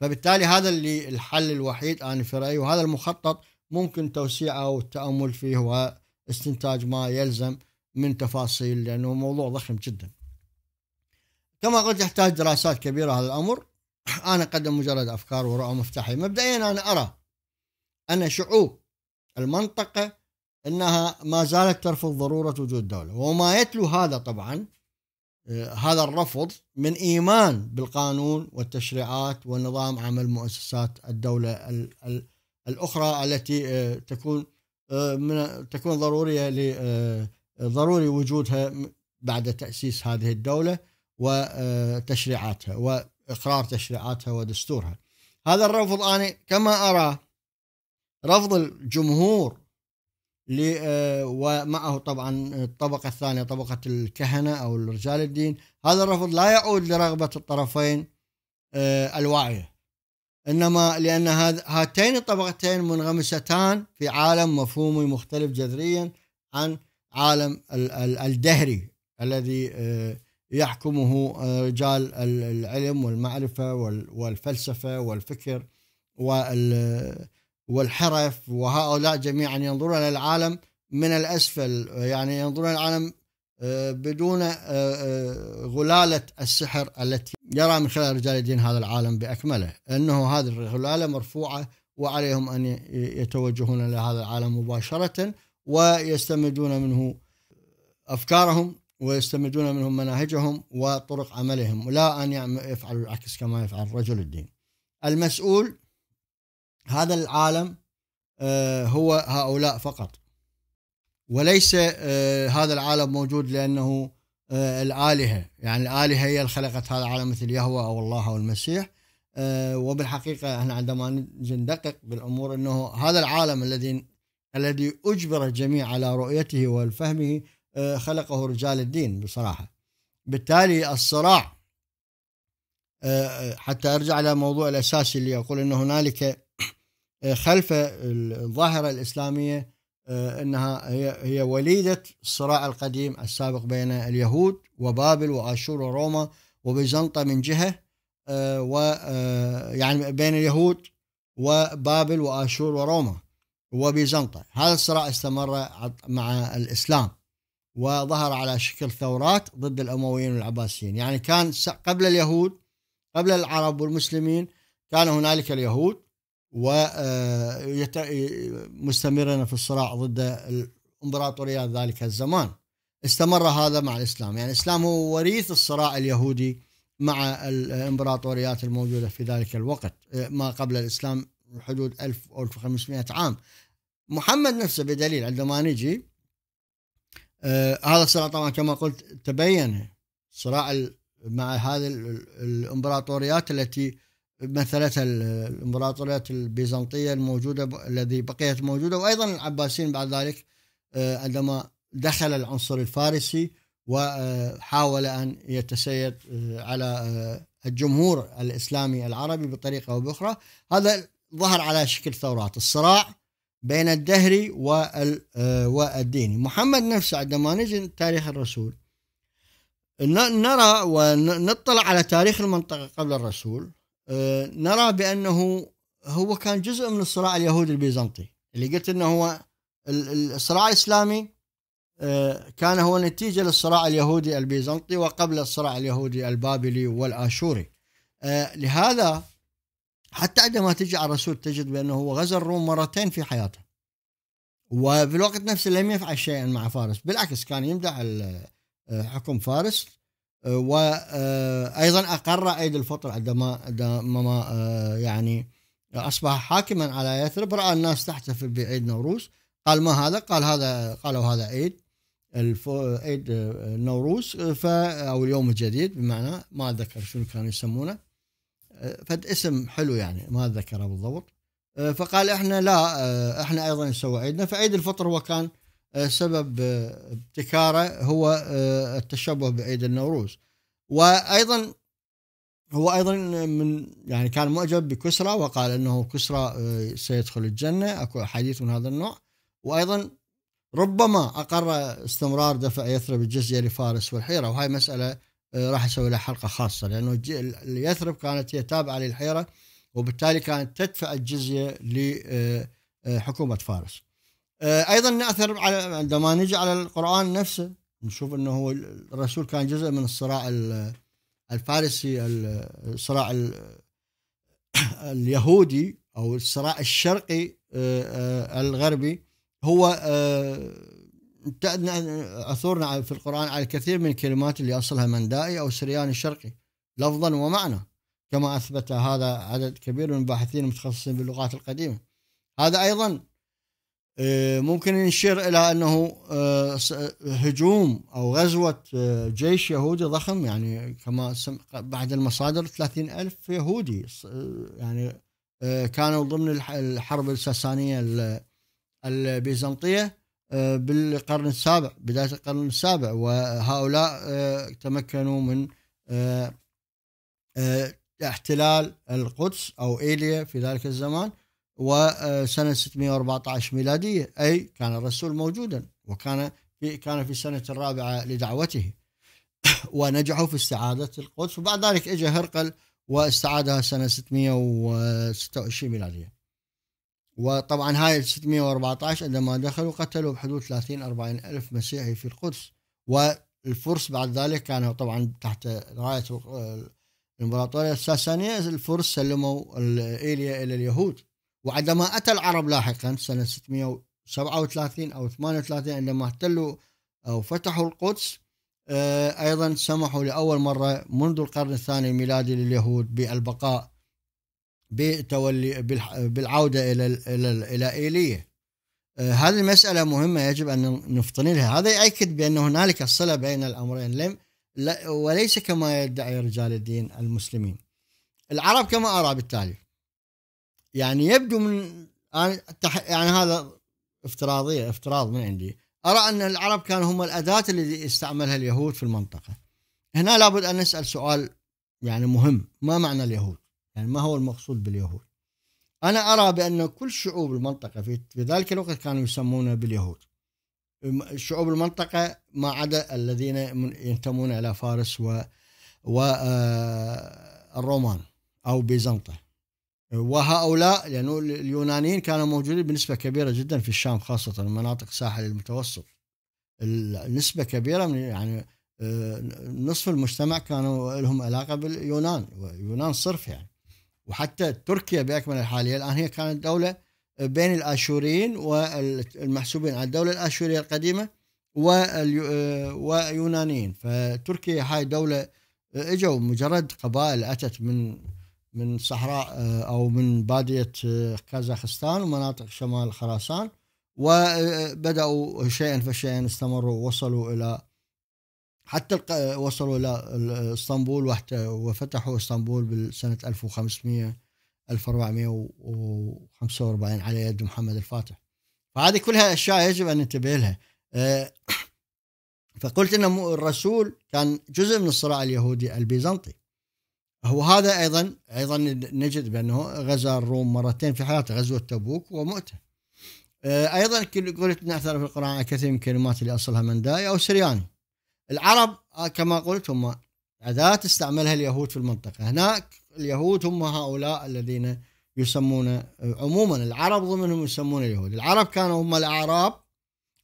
فبالتالي هذا اللي الحل الوحيد أنا في رأيي وهذا المخطط ممكن توسيعه والتأمل فيه واستنتاج ما يلزم من تفاصيل لأنه موضوع ضخم جدا كما قلت يحتاج دراسات كبيرة هذا الأمر أنا قدم مجرد أفكار ورؤى مفتاحية مبدئيا أنا أرى أن شعوب المنطقة انها ما زالت ترفض ضروره وجود دوله وما يتلو هذا طبعا آه، هذا الرفض من ايمان بالقانون والتشريعات ونظام عمل مؤسسات الدوله الاخرى التي آه، تكون آه، من تكون ضروريه ضروري وجودها بعد تاسيس هذه الدوله وتشريعاتها واقرار تشريعاتها ودستورها. هذا الرفض انا كما ارى رفض الجمهور آه، ومعه طبعا الطبقة الثانية طبقة الكهنة أو رجال الدين هذا الرفض لا يعود لرغبة الطرفين آه، الواعية إنما لأن هاتين الطبقتين منغمستان في عالم مفهومي مختلف جذريا عن عالم الدهري الذي آه، يحكمه رجال العلم والمعرفة والفلسفة والفكر وال والحرف وهؤلاء جميعا ينظرون إلى العالم من الأسفل يعني ينظرون إلى العالم آه، بدون آه، آه، غلالة السحر التي يرى من خلال رجال الدين هذا العالم بأكمله أنه هذه الغلالة مرفوعة وعليهم أن يتوجهون إلى هذا العالم مباشرة ويستمدون منه أفكارهم ويستمدون منهم مناهجهم وطرق عملهم لا أن يفعلوا العكس كما يفعل رجل الدين المسؤول هذا العالم آه، هو هؤلاء فقط وليس آه، هذا العالم موجود لأنه آه، الآلهة يعني الآلهة هي اللي خلقت هذا العالم مثل يهوه أو الله أو المسيح وبالحقيقة احنا عندما ندقق بالأمور أنه هذا العالم الذي الذي أجبر الجميع على رؤيته وفهمه خلقه رجال الدين بصراحة بالتالي الصراع حتى أرجع إلى الموضوع الأساسي اللي يقول أن هنالك آه، خلف الظاهرة الإسلامية آه، أنها هي, هي وليدة الصراع القديم السابق بين اليهود وبابل وآشور وروما وبيزنطة من جهة آه، ويعني بين اليهود وبابل وآشور وروما وبيزنطة هذا الصراع استمر مع الإسلام وظهر على شكل ثورات ضد الأمويين والعباسيين يعني كان قبل اليهود قبل العرب والمسلمين كان هنالك اليهود ومستمرا في الصراع ضد الامبراطوريات ذلك الزمان استمر هذا مع الاسلام يعني الاسلام هو وريث الصراع اليهودي مع الامبراطوريات الموجوده في ذلك الوقت ما قبل الاسلام حدود 1000 او 1500 عام محمد نفسه بدليل عندما نجي آه، هذا الصراع طبعا كما قلت تبين صراع مع هذه الامبراطوريات التي مثلتها الامبراطوريات البيزنطيه الموجوده الذي بقيت موجوده وايضا العباسيين بعد ذلك آه، عندما دخل العنصر الفارسي وحاول آه، ان يتسيد آه، على الجمهور الاسلامي العربي بطريقه او باخرى هذا ظهر على شكل ثورات الصراع بين الدهري والديني محمد نفسه عندما نجي تاريخ الرسول نرى ونطلع على تاريخ المنطقه قبل الرسول آه، نرى بانه هو كان جزء من الصراع اليهودي البيزنطي اللي قلت انه هو الصراع الاسلامي آه، كان هو نتيجه للصراع اليهودي البيزنطي وقبل الصراع اليهودي البابلي والاشوري آه، لهذا حتى عندما تجي على الرسول تجد بانه هو غزا الروم مرتين في حياته وفي الوقت نفسه لم يفعل شيئا مع فارس بالعكس كان يمدح حكم فارس وايضا آه، اقر عيد الفطر عندما عندما آه، يعني اصبح حاكما على يثرب راى الناس تحتفل بعيد نوروز قال ما هذا؟ قال هذا قالوا هذا عيد عيد آه، نوروز ف او اليوم الجديد بمعنى ما اتذكر شنو كانوا يسمونه فد اسم حلو يعني ما اتذكره بالضبط فقال احنا لا احنا ايضا نسوي عيدنا فعيد الفطر هو كان سبب آه، ابتكاره هو آه، التشبه بعيد النوروز وايضا هو ايضا من يعني كان معجب بكسرى وقال انه كسرى آه، سيدخل الجنه اكو احاديث من هذا النوع وايضا ربما اقر استمرار دفع يثرب الجزيه لفارس والحيره وهاي مساله راح اسوي لها حلقه خاصه لانه يثرب كانت هي تابعه للحيره وبالتالي كانت تدفع الجزيه لحكومه فارس. آه، ايضا ناثر على عندما نجي على القران نفسه نشوف انه هو الرسول كان جزء من الصراع الفارسي الصراع اليهودي او الصراع الشرقي آه، آه، الغربي هو عثورنا في القران على الكثير من الكلمات اللي اصلها مندائي او سرياني شرقي لفظا ومعنى كما اثبت هذا عدد كبير من الباحثين المتخصصين باللغات القديمه هذا ايضا آه، ممكن نشير الى انه آه، هجوم او غزوه آه، جيش يهودي ضخم يعني كما بعد المصادر 30 ألف يهودي يعني كانوا ضمن الحرب الساسانيه البيزنطيه بالقرن السابع بدايه القرن السابع وهؤلاء تمكنوا من احتلال القدس او ايليا في ذلك الزمان وسنة 614 ميلادية أي كان الرسول موجودا وكان في كان في السنة الرابعة لدعوته ونجحوا في استعادة القدس وبعد ذلك اجى هرقل واستعادها سنة 626 ميلادية وطبعا هاي 614 عندما دخلوا قتلوا بحدود 30 40 ألف مسيحي في القدس والفرس بعد ذلك كانوا طبعا تحت راية الإمبراطورية الساسانية الفرس سلموا إيليا إلى اليهود وعندما أتى العرب لاحقا سنة 637 أو 38 عندما احتلوا أو فتحوا القدس آه، أيضا سمحوا لأول مرة منذ القرن الثاني الميلادي لليهود بالبقاء بتولي بالعودة إلى إلى إيلية آه، هذه المسألة مهمة يجب أن نفطن لها هذا يؤكد بأن هنالك صلة بين الأمرين لم وليس كما يدعي رجال الدين المسلمين العرب كما أرى بالتالي يعني يبدو من آه، يعني هذا افتراضية افتراض من عندي أرى أن العرب كانوا هم الأداة التي استعملها اليهود في المنطقة هنا لابد أن نسأل سؤال يعني مهم ما معنى اليهود يعني ما هو المقصود باليهود أنا أرى بأن كل شعوب المنطقة في, في ذلك الوقت كانوا يسمونها باليهود شعوب المنطقة ما عدا الذين ينتمون إلى فارس و والرومان آه، أو بيزنطة وهؤلاء لأنه يعني اليونانيين كانوا موجودين بنسبة كبيرة جدا في الشام خاصة مناطق الساحل المتوسط نسبة كبيرة من يعني آه، نصف المجتمع كانوا لهم علاقة باليونان يونان صرف يعني وحتى تركيا بأكمل الحالية الآن هي كانت دولة آه، بين الآشوريين والمحسوبين على الدولة الآشورية القديمة آه، ويونانيين فتركيا هاي دولة اجوا مجرد قبائل اتت من من صحراء آه، او من باديه آه، كازاخستان ومناطق شمال خراسان وبداوا آه، شيئا فشيئا استمروا وصلوا الى حتى وصلوا الى اسطنبول وفتحوا اسطنبول بالسنه 1500 1445 على يد محمد الفاتح فهذه كلها اشياء يجب ان ننتبه لها فقلت ان الرسول كان جزء من الصراع اليهودي البيزنطي هو هذا ايضا ايضا نجد بانه غزا الروم مرتين في حياته غزوه تبوك ومؤته. آه، ايضا قلت نعترف في القران كثير من الكلمات اللي اصلها من داي او سرياني. العرب آه، كما قلت هم اداه استعملها اليهود في المنطقه، هناك اليهود هم هؤلاء الذين يسمون آه، عموما العرب ضمنهم يسمون اليهود، العرب كانوا هم الاعراب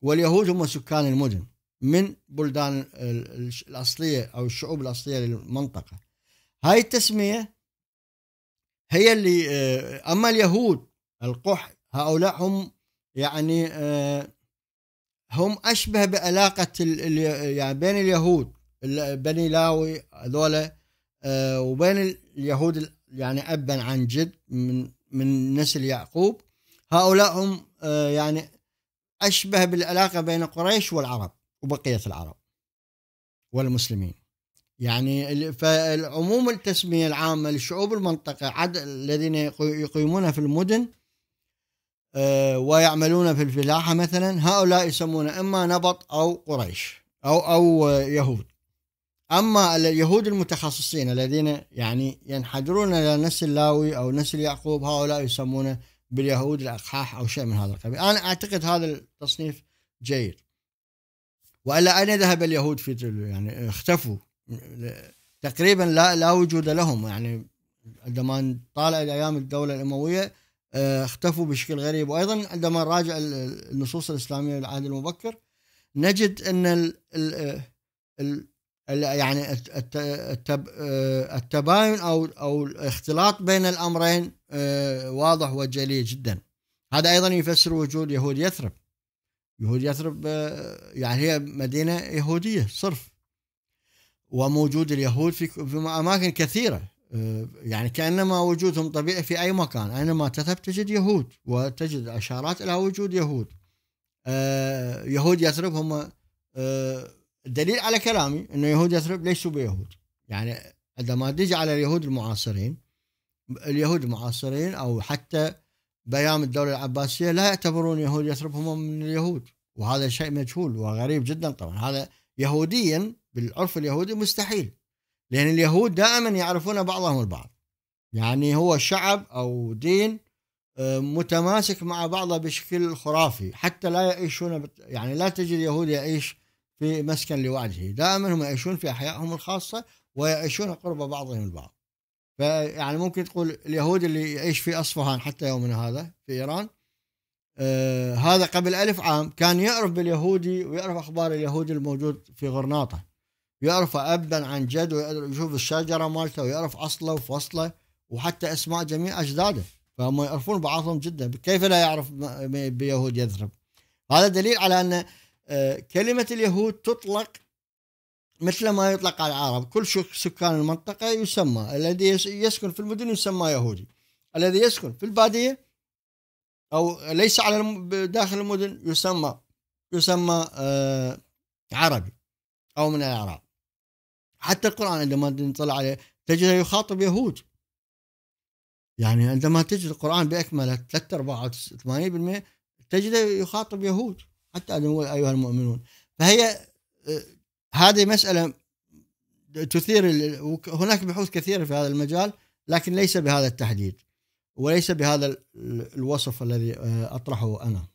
واليهود هم سكان المدن من بلدان الاصليه او الشعوب الاصليه للمنطقه. هاي التسمية هي اللي آه، أما اليهود القح هؤلاء هم يعني آه، هم أشبه بعلاقة يعني بين اليهود بني لاوي هذولا آه، وبين اليهود يعني أبا عن جد من من نسل يعقوب هؤلاء هم يعني أشبه بالعلاقة بين قريش والعرب وبقية العرب والمسلمين يعني فالعموم التسمية العامة لشعوب المنطقة عد الذين يقيمون في المدن آه، ويعملون في الفلاحة مثلا هؤلاء يسمون إما نبط أو قريش أو أو آه، يهود أما اليهود المتخصصين الذين يعني ينحدرون إلى نسل لاوي أو نسل يعقوب هؤلاء يسمون باليهود الأقحاح أو شيء من هذا القبيل أنا أعتقد هذا التصنيف جيد وإلا أين ذهب اليهود في يعني اختفوا تقريبا لا لا وجود لهم يعني عندما طالع ايام الدوله الامويه آه، اختفوا بشكل غريب وايضا عندما نراجع النصوص الاسلاميه للعهد المبكر نجد ان الـ الـ الـ الـ يعني آه، التباين او او الاختلاط بين الامرين آه، واضح وجلي جدا هذا ايضا يفسر وجود يهود يثرب يهود يثرب يعني هي مدينه يهوديه صرف وموجود اليهود في اماكن كثيره آه، يعني كانما وجودهم طبيعي في اي مكان اينما تذهب تجد يهود وتجد اشارات الى وجود يهود آه، يهود يثرب هم آه، دليل على كلامي انه يهود يثرب ليسوا بيهود يعني عندما تجي على اليهود المعاصرين اليهود المعاصرين او حتى بيام الدوله العباسيه لا يعتبرون يهود يثرب هم من اليهود وهذا شيء مجهول وغريب جدا طبعا هذا يهوديا بالعرف اليهودي مستحيل لأن اليهود دائما يعرفون بعضهم البعض يعني هو شعب أو دين آه، متماسك مع بعضه بشكل خرافي حتى لا يعيشون يعني لا تجد يهود يعيش في مسكن لوحده دائما هم يعيشون في أحيائهم الخاصة ويعيشون قرب بعضهم البعض فيعني ممكن تقول اليهود اللي يعيش في أصفهان حتى يومنا هذا في إيران آه هذا قبل ألف عام كان يعرف باليهودي ويعرف أخبار اليهودي الموجود في غرناطة يعرف أبا عن جد ويشوف الشجرة مالته ويعرف أصله وفصله وحتى أسماء جميع أجداده فهم يعرفون بعضهم جدا كيف لا يعرف بيهود يثرب هذا دليل على أن آه، كلمة اليهود تطلق مثل ما يطلق على العرب كل سكان المنطقة يسمى الذي يسكن في المدن يسمى يهودي الذي يسكن في البادية أو ليس على داخل المدن يسمى يسمى آه، عربي أو من الأعراب حتى القرآن عندما نطلع عليه تجده يخاطب يهود يعني عندما تجد القرآن بأكمله ثلاثة أرباع 80% تجده يخاطب يهود حتى نقول أيها المؤمنون فهي آه، هذه مسألة تثير هناك بحوث كثيرة في هذا المجال لكن ليس بهذا التحديد وليس بهذا الوصف الذي آه، أطرحه أنا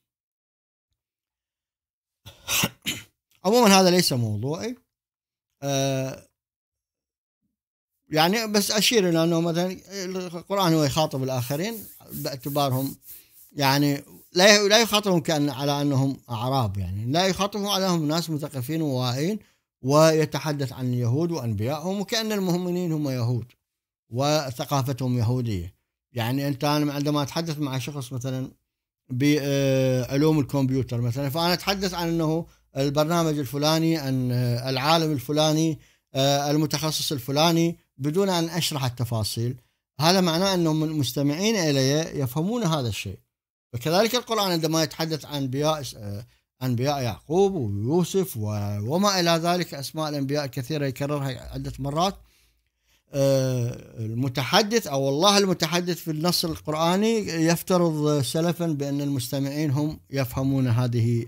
عموما هذا ليس موضوعي آه، يعني بس اشير الى انه مثلا القران هو يخاطب الاخرين باعتبارهم يعني لا لا يخاطبهم كان على انهم اعراب يعني لا يخاطبهم على انهم ناس مثقفين وواعين ويتحدث عن اليهود وانبيائهم وكان المؤمنين هم يهود وثقافتهم يهوديه يعني انت انا عندما اتحدث مع شخص مثلا بعلوم آه، الكمبيوتر مثلا فانا اتحدث عن انه البرنامج الفلاني عن آه، العالم الفلاني آه، المتخصص الفلاني بدون أن أشرح التفاصيل هذا معناه أنه المستمعين إلي يفهمون هذا الشيء وكذلك القرآن عندما يتحدث عن أنبياء آه، أنبياء يعقوب ويوسف وما إلى ذلك أسماء الأنبياء الكثيرة يكررها عدة مرات آه، المتحدث أو الله المتحدث في النص القرآني يفترض سلفا بأن المستمعين هم يفهمون هذه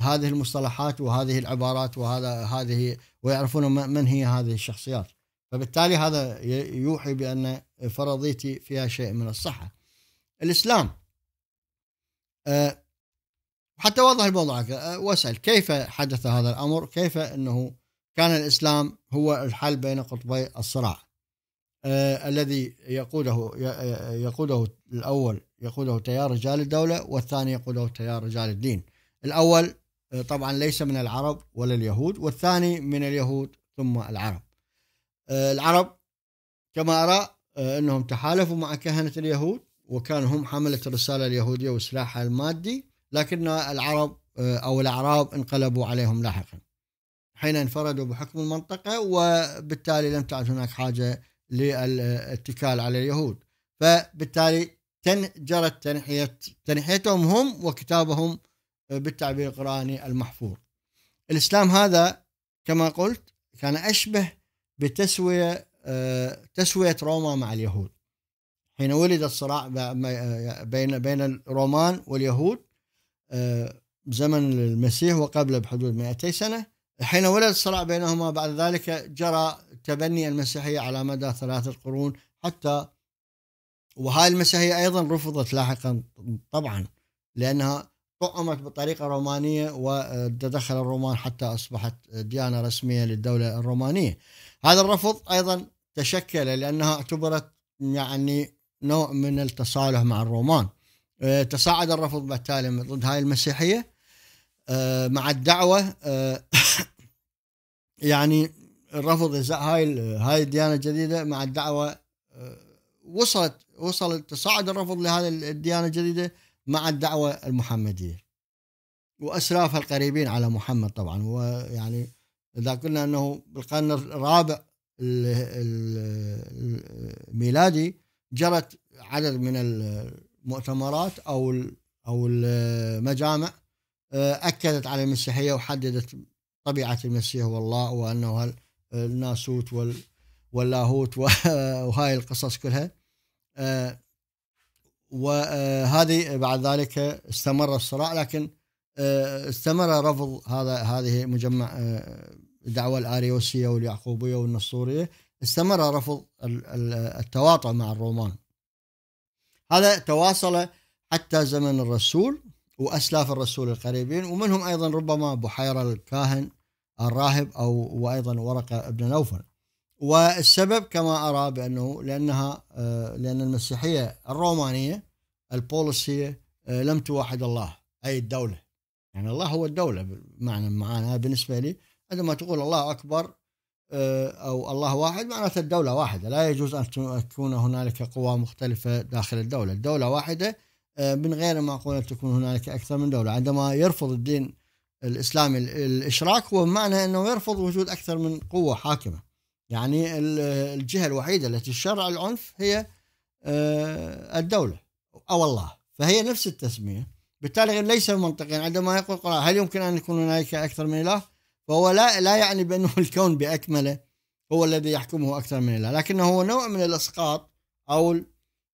هذه المصطلحات وهذه العبارات وهذا هذه ويعرفون من هي هذه الشخصيات فبالتالي هذا يوحي بأن فرضيتي فيها شيء من الصحة الإسلام آه، حتى اوضح الموضوع آه، واسأل كيف حدث هذا الأمر كيف أنه كان الإسلام هو الحل بين قطبي الصراع آه، الذي يقوده يقوده الأول يقوده تيار رجال الدولة والثاني يقوده تيار رجال الدين الأول طبعا ليس من العرب ولا اليهود والثاني من اليهود ثم العرب آه، العرب كما أرى آه، أنهم تحالفوا مع كهنة اليهود وكان هم حملة الرسالة اليهودية وسلاحها المادي لكن العرب آه، أو الأعراب انقلبوا عليهم لاحقا حين انفردوا بحكم المنطقة وبالتالي لم تعد هناك حاجة للاتكال على اليهود فبالتالي جرت تنحية تنحيتهم هم وكتابهم بالتعبير القرآني المحفوظ الإسلام هذا كما قلت كان أشبه بتسويه آه، تسويه روما مع اليهود حين ولد الصراع آه، بين بين الرومان واليهود آه، زمن المسيح وقبله بحدود 200 سنه حين ولد الصراع بينهما بعد ذلك جرى تبني المسيحيه على مدى ثلاثه قرون حتى وهاي المسيحيه ايضا رفضت لاحقا طبعا لانها طعمت بطريقه رومانيه وتدخل الرومان حتى اصبحت ديانه رسميه للدوله الرومانيه. هذا الرفض ايضا تشكل لانها اعتبرت يعني نوع من التصالح مع الرومان آه، تصاعد الرفض بالتالي ضد هاي المسيحيه آه، مع الدعوه آه، يعني الرفض ازاء هاي هاي الديانه الجديده مع الدعوه وصلت وصل تصاعد الرفض لهذه الديانه الجديده مع الدعوه المحمديه واسلافها القريبين على محمد طبعا ويعني إذا قلنا أنه بالقرن الرابع الميلادي جرت عدد من المؤتمرات أو أو المجامع آه، أكدت على المسيحية وحددت طبيعة المسيح والله وأنه الناسوت واللاهوت وهاي القصص كلها آه، وهذه آه، بعد ذلك استمر الصراع لكن استمر رفض هذا هذه مجمع الدعوة الآريوسية واليعقوبية والنسطورية استمر رفض التواطؤ مع الرومان هذا تواصل حتى زمن الرسول وأسلاف الرسول القريبين ومنهم أيضا ربما بحيرة الكاهن الراهب أو وأيضا ورقة ابن نوفل والسبب كما أرى بأنه لأنها آه، لأن المسيحية الرومانية البوليسية آه، لم توحد الله أي الدولة يعني الله هو الدولة بمعنى معانا بالنسبة لي عندما تقول الله أكبر آه، أو الله واحد معناته الدولة واحدة لا يجوز أن تكون هنالك قوى مختلفة داخل الدولة الدولة واحدة آه، من غير معقول أن تكون هنالك أكثر من دولة عندما يرفض الدين الإسلامي الإشراك هو بمعنى أنه يرفض وجود أكثر من قوة حاكمة يعني الجهة الوحيدة التي شرع العنف هي آه، الدولة أو الله فهي نفس التسمية بالتالي ليس منطقيا عندما يقول القرآن هل يمكن أن يكون هنالك أكثر من إله؟ فهو لا لا يعني بانه الكون باكمله هو الذي يحكمه اكثر من الله، لكنه هو نوع من الاسقاط او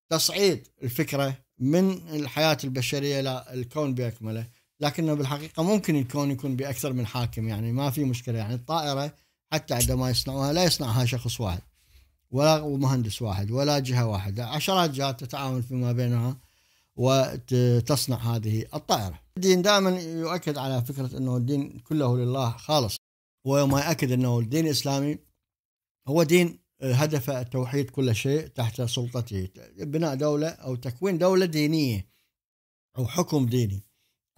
تصعيد الفكره من الحياه البشريه الى الكون باكمله، لكنه بالحقيقه ممكن الكون يكون باكثر من حاكم يعني ما في مشكله يعني الطائره حتى عندما يصنعوها لا يصنعها شخص واحد ولا مهندس واحد ولا جهه واحده، عشرات جهات تتعاون فيما بينها وتصنع هذه الطائره. الدين دائما يؤكد على فكرة أنه الدين كله لله خالص وما يؤكد أنه الدين الإسلامي هو دين آه، هدف توحيد كل شيء تحت سلطته بناء دولة أو تكوين دولة دينية أو حكم ديني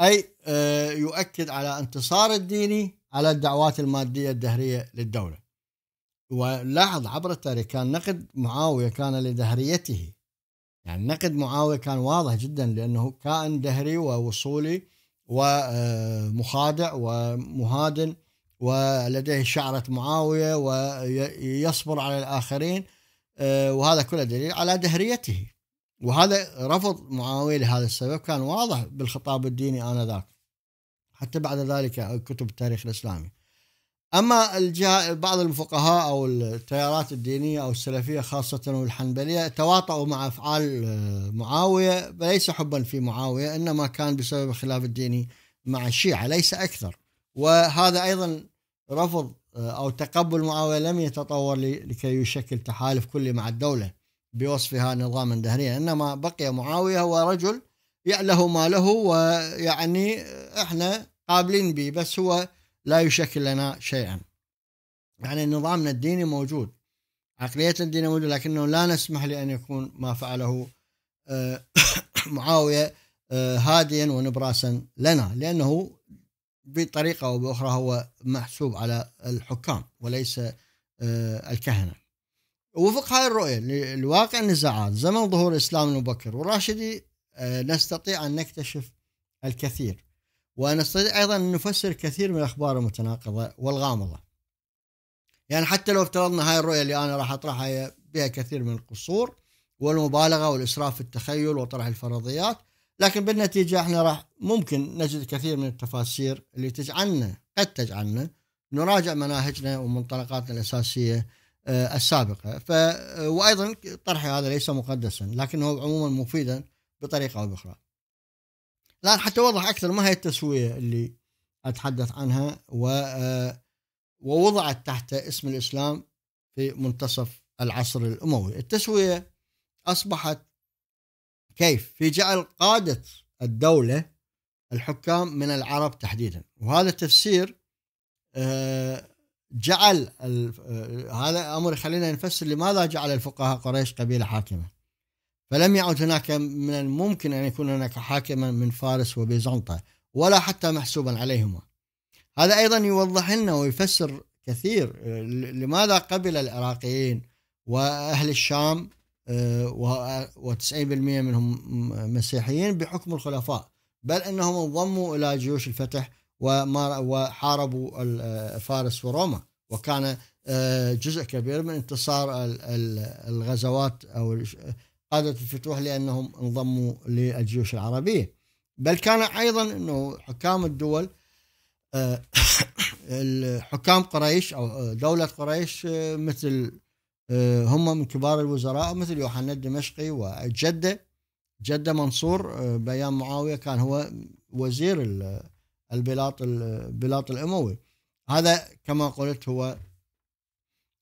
أي آه، يؤكد على انتصار الديني على الدعوات المادية الدهرية للدولة ولاحظ عبر التاريخ كان نقد معاوية كان لدهريته يعني نقد معاويه كان واضح جدا لانه كائن دهري ووصولي ومخادع ومهادن ولديه شعره معاويه ويصبر على الاخرين آه، وهذا كله دليل على دهريته وهذا رفض معاويه لهذا السبب كان واضح بالخطاب الديني انذاك حتى بعد ذلك كتب التاريخ الاسلامي اما الجهة بعض الفقهاء او التيارات الدينيه او السلفيه خاصه والحنبليه تواطؤوا مع افعال آه، معاويه ليس حبا في معاويه انما كان بسبب الخلاف الديني مع الشيعه ليس اكثر وهذا ايضا رفض آه، او تقبل معاويه لم يتطور لكي يشكل تحالف كلي مع الدوله بوصفها نظاما دهريا انما بقي معاويه هو رجل يأله ما له ويعني احنا قابلين به بس هو لا يشكل لنا شيئا يعني نظامنا الديني موجود عقليتنا الدينية موجودة لكنه لا نسمح لأن يكون ما فعله آه، معاوية آه، هاديا ونبراسا لنا لأنه بطريقة أو بأخرى هو محسوب على الحكام وليس آه، الكهنة وفق هذه الرؤية لواقع النزاعات زمن ظهور الإسلام المبكر والراشدي نستطيع أن نكتشف الكثير ونستطيع أيضا أن نفسر كثير من الأخبار المتناقضة والغامضة يعني حتى لو افترضنا هاي الرؤية اللي أنا راح أطرحها هي بها كثير من القصور والمبالغة والإسراف في التخيل وطرح الفرضيات لكن بالنتيجة احنا راح ممكن نجد كثير من التفاسير اللي تجعلنا قد تجعلنا نراجع مناهجنا ومنطلقاتنا الأساسية آه، السابقة ف آه، وأيضا طرحي هذا ليس مقدسا لكنه عموما مفيدا بطريقة أو بأخرى الآن حتى اوضح أكثر ما هي التسوية اللي أتحدث عنها و آه، ووضعت تحت اسم الإسلام في منتصف العصر الأموي التسوية أصبحت كيف في جعل قادة الدولة الحكام من العرب تحديدا وهذا التفسير آه، جعل آه، هذا أمر خلينا نفسر لماذا جعل الفقهاء قريش قبيلة حاكمة فلم يعد هناك من الممكن أن يكون هناك حاكما من فارس وبيزنطة ولا حتى محسوبا عليهما هذا أيضا يوضح لنا ويفسر كثير آه، لماذا قبل العراقيين وأهل الشام آه، و90% منهم مسيحيين بحكم الخلفاء بل أنهم انضموا إلى جيوش الفتح وحاربوا آه، فارس وروما وكان جزء كبير من انتصار الغزوات أو قادة الفتوح لأنهم انضموا للجيوش العربية بل كان أيضا أنه حكام الدول آه، حكام قريش أو آه، دولة قريش آه، مثل هم من كبار الوزراء مثل يوحنا الدمشقي وجدة جدة منصور بيان معاوية كان هو وزير البلاط البلاط الأموي هذا كما قلت هو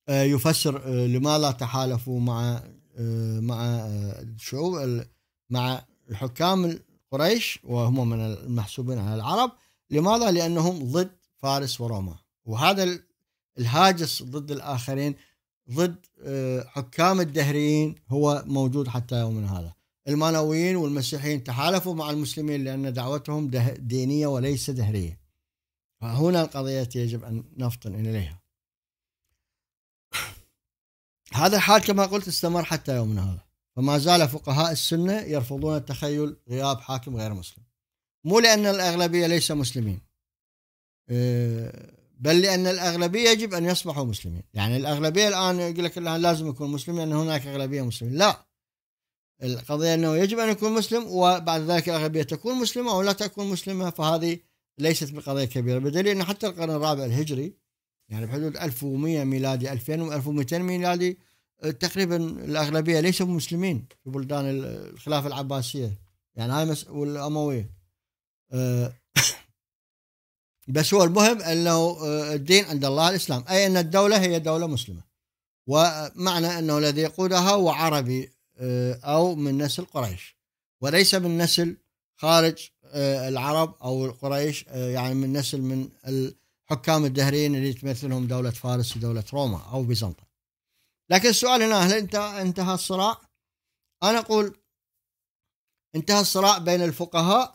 يفسر لماذا تحالفوا مع آه، مع آه، الشعوب مع الحكام قريش وهم من المحسوبين على العرب لماذا؟ لأنهم ضد فارس وروما وهذا الهاجس ضد الآخرين ضد آه، حكام الدهريين هو موجود حتى يومنا هذا المانويين والمسيحيين تحالفوا مع المسلمين لأن دعوتهم دينية وليس دهرية فهنا القضية يجب أن نفطن إليها هذا الحال كما قلت استمر حتى يومنا هذا فما زال فقهاء السنة يرفضون التخيل غياب حاكم غير مسلم مو لأن الأغلبية ليس مسلمين آه، بل لأن الأغلبية يجب أن يصبحوا مسلمين يعني الأغلبية الآن يقول لك لازم يكون مسلم لأن هناك أغلبية مسلمين لا القضية أنه يجب أن يكون مسلم وبعد ذلك الأغلبية تكون مسلمة أو لا تكون مسلمة فهذه ليست بقضية كبيرة بدليل أن حتى القرن الرابع الهجري يعني بحدود 1100 ميلادي 2000 و1200 ميلادي آه، تقريبا الاغلبيه ليسوا مسلمين في بلدان الخلافه العباسيه يعني هاي والامويه أه بس هو المهم انه آه، الدين عند الله الاسلام اي ان الدوله هي دوله مسلمه ومعنى انه الذي يقودها هو عربي آه، او من نسل قريش وليس من نسل خارج العرب او قريش يعني من نسل من حكام الدهرين اللي تمثلهم دولة فارس ودولة روما أو بيزنطة لكن السؤال هنا هل انت انتهى الصراع أنا أقول انتهى الصراع بين الفقهاء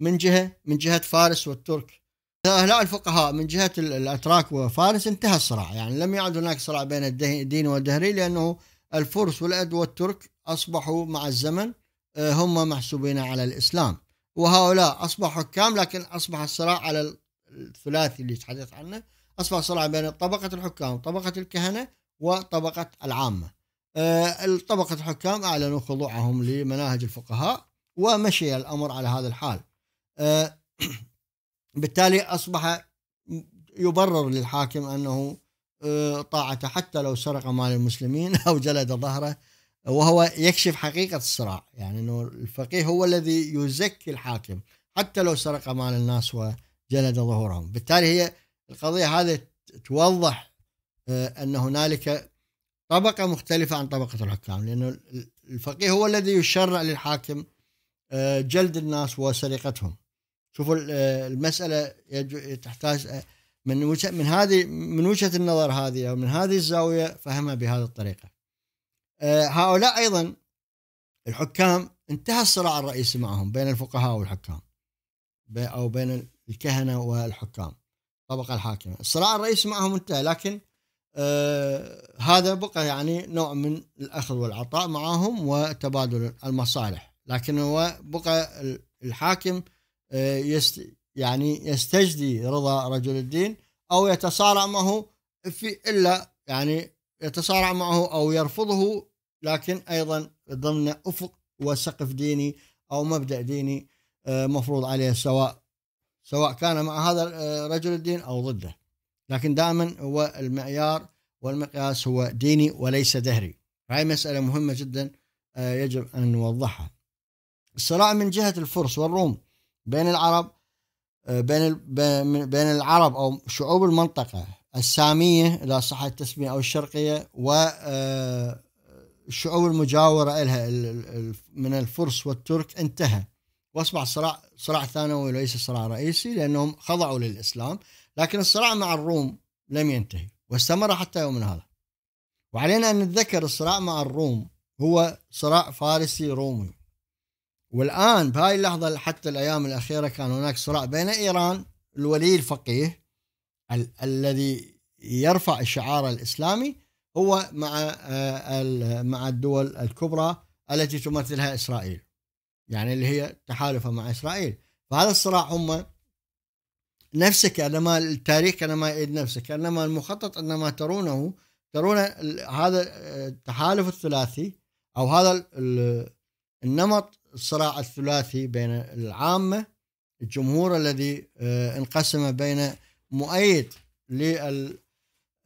من جهة من جهة فارس والترك هؤلاء الفقهاء من جهة الأتراك وفارس انتهى الصراع يعني لم يعد هناك صراع بين الدين والدهري لأنه الفرس والأد والترك أصبحوا مع الزمن آه، هم محسوبين على الإسلام وهؤلاء أصبحوا حكام لكن أصبح الصراع على الثلاثي اللي تحدثت عنه أصبح صراع بين طبقة الحكام طبقة الكهنة وطبقة العامة آه، طبقة الحكام أعلنوا خضوعهم لمناهج الفقهاء ومشي الأمر على هذا الحال آه، بالتالي أصبح يبرر للحاكم أنه آه، طاعته حتى لو سرق مال المسلمين أو جلد ظهره وهو يكشف حقيقة الصراع يعني أنه الفقيه هو الذي يزكي الحاكم حتى لو سرق مال الناس و جلد ظهورهم بالتالي هي القضية هذه توضح آه، أن هنالك طبقة مختلفة عن طبقة الحكام لأن الفقيه هو الذي يشرع للحاكم آه، جلد الناس وسرقتهم شوفوا آه، المسألة تحتاج من وجهة من هذه من وجهة النظر هذه أو من هذه الزاوية فهمها بهذه الطريقة هؤلاء أيضا الحكام انتهى الصراع الرئيسي معهم بين الفقهاء والحكام او بين الكهنة والحكام الطبقة الحاكمة الصراع الرئيسي معهم انتهى لكن آه هذا بقى يعني نوع من الأخذ والعطاء معهم وتبادل المصالح لكن هو بقى الحاكم آه يست يعني يستجدي رضا رجل الدين أو يتصارع معه في إلا يعني يتصارع معه أو يرفضه لكن أيضا ضمن أفق وسقف ديني أو مبدأ ديني آه، مفروض عليه سواء سواء كان مع هذا آه، رجل الدين أو ضده لكن دائما هو المعيار والمقياس هو ديني وليس دهري هاي مسألة مهمة جدا آه، يجب أن نوضحها الصراع من جهة الفرس والروم بين العرب آه، بين بين العرب أو شعوب المنطقة السامية إذا صح التسمية أو الشرقية و الشعوب المجاورة لها من الفرس والترك انتهى واصبح الصراع صراع ثانوي وليس صراع رئيسي لانهم خضعوا للاسلام لكن الصراع مع الروم لم ينتهي واستمر حتى يومنا هذا وعلينا ان نتذكر الصراع مع الروم هو صراع فارسي رومي والان بهاي اللحظه حتى الايام الاخيره كان هناك صراع بين ايران الولي الفقيه ال- الذي يرفع الشعار الاسلامي هو مع آه، مع الدول الكبرى التي تمثلها اسرائيل يعني اللي هي تحالفه مع إسرائيل فهذا الصراع هم نفسه كأنما التاريخ كأنما يعيد نفسه كأنما المخطط أنما ترونه ترون هذا التحالف آه، الثلاثي أو هذا النمط الصراع الثلاثي بين العامة الجمهور الذي آه، انقسم بين مؤيد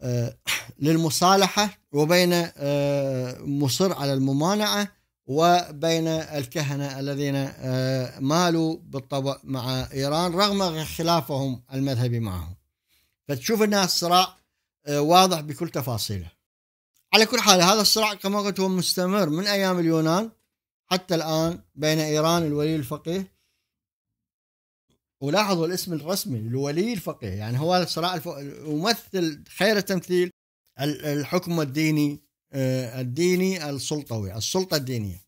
آه، للمصالحة وبين مصر على الممانعة وبين الكهنة الذين آه، مالوا بالطبع مع إيران رغم خلافهم المذهبي معهم فتشوف الناس صراع آه، واضح بكل تفاصيله على كل حال هذا الصراع كما قلت هو مستمر من أيام اليونان حتى الآن بين إيران الولي الفقيه ولاحظوا الاسم الرسمي الولي الفقيه يعني هو الصراع الف... يمثل خير التمثيل الحكم الديني آه، الديني السلطوي السلطة الدينية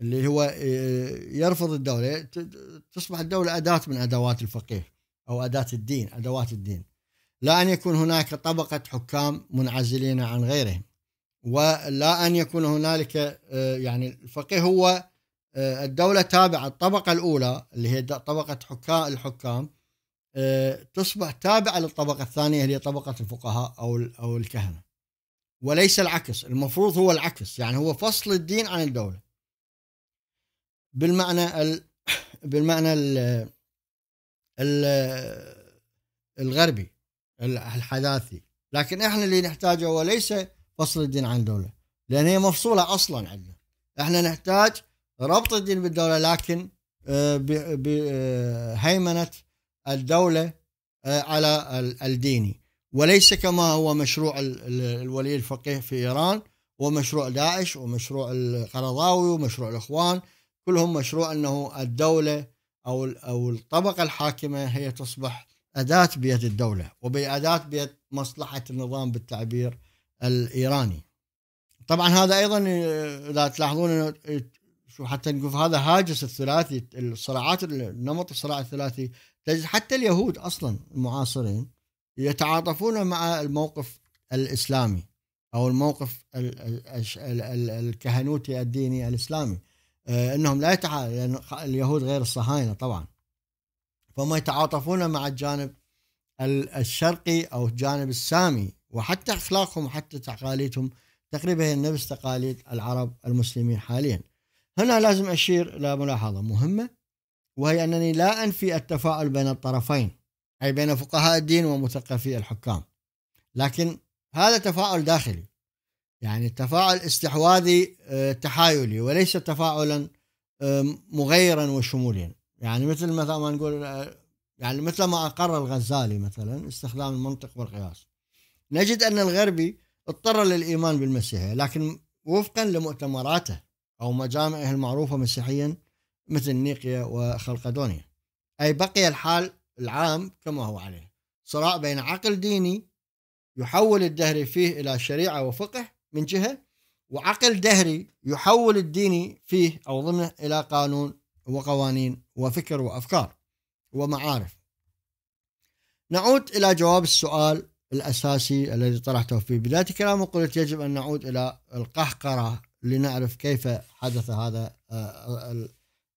اللي هو آه، يرفض الدولة تصبح الدولة أداة من أدوات الفقيه أو أداة الدين أدوات الدين لا أن يكون هناك طبقة حكام منعزلين عن غيرهم ولا أن يكون هنالك آه، يعني الفقيه هو الدولة تابعة الطبقة الأولى اللي هي طبقة حكام الحكام تصبح تابعة للطبقة الثانية اللي هي طبقة الفقهاء أو أو الكهنة وليس العكس المفروض هو العكس يعني هو فصل الدين عن الدولة بالمعنى ال... بالمعنى ال... ال... الغربي الحداثي لكن احنا اللي نحتاجه هو ليس فصل الدين عن الدولة لأن هي مفصولة أصلا عندنا احنا نحتاج ربط الدين بالدولة لكن آه، بهيمنة آه، الدولة آه، على الديني وليس كما هو مشروع الولي الفقيه في ايران ومشروع داعش ومشروع القرضاوي ومشروع الاخوان كلهم مشروع انه الدوله او او الطبقه الحاكمه هي تصبح اداه بيد الدوله وباداه بيد مصلحه النظام بالتعبير الايراني. طبعا هذا ايضا آه، اذا تلاحظون شو حتى نقول هذا هاجس الثلاثي الصراعات النمط الصراع الثلاثي تجد حتى اليهود اصلا المعاصرين يتعاطفون مع الموقف الاسلامي او الموقف الكهنوتي الديني الاسلامي آه، انهم لا يتعاطفون لان اليهود غير الصهاينه طبعا فهم يتعاطفون مع الجانب الشرقي او الجانب السامي وحتى اخلاقهم وحتى تقاليدهم تقريبا هي نفس تقاليد العرب المسلمين حاليا. هنا لازم اشير الى ملاحظه مهمه وهي انني لا انفي التفاؤل بين الطرفين أي بين فقهاء الدين ومثقفي الحكام لكن هذا تفاعل داخلي يعني التفاعل استحواذي آه، تحايلي وليس تفاعلا آه، مغيرا وشموليا يعني مثل مثلا ما نقول آه، يعني مثل ما أقر الغزالي مثلا استخدام المنطق والقياس نجد أن الغربي اضطر للإيمان بالمسيحية لكن وفقا لمؤتمراته أو مجامعه المعروفة مسيحيا مثل نيقيا وخلقدونيا أي بقي الحال العام كما هو عليه صراع بين عقل ديني يحول الدهري فيه إلى شريعة وفقه من جهة وعقل دهري يحول الديني فيه أو ضمنه إلى قانون وقوانين وفكر وأفكار ومعارف نعود إلى جواب السؤال الأساسي الذي طرحته في بداية كلامه قلت يجب أن نعود إلى القهقرة لنعرف كيف حدث هذا آه،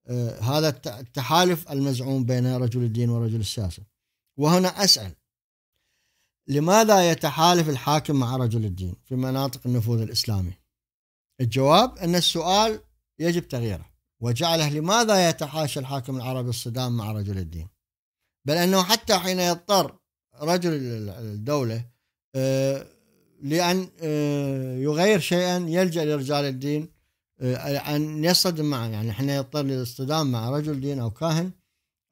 آه، هذا التحالف المزعوم بين رجل الدين ورجل السياسة وهنا أسأل لماذا يتحالف الحاكم مع رجل الدين في مناطق النفوذ الإسلامي الجواب أن السؤال يجب تغييره وجعله لماذا يتحاشى الحاكم العربي الصدام مع رجل الدين بل أنه حتى حين يضطر رجل الدولة آه، لأن آه، يغير شيئا يلجأ لرجال الدين آه، أن يصطدم معه يعني احنا يضطر للاصطدام مع رجل دين أو كاهن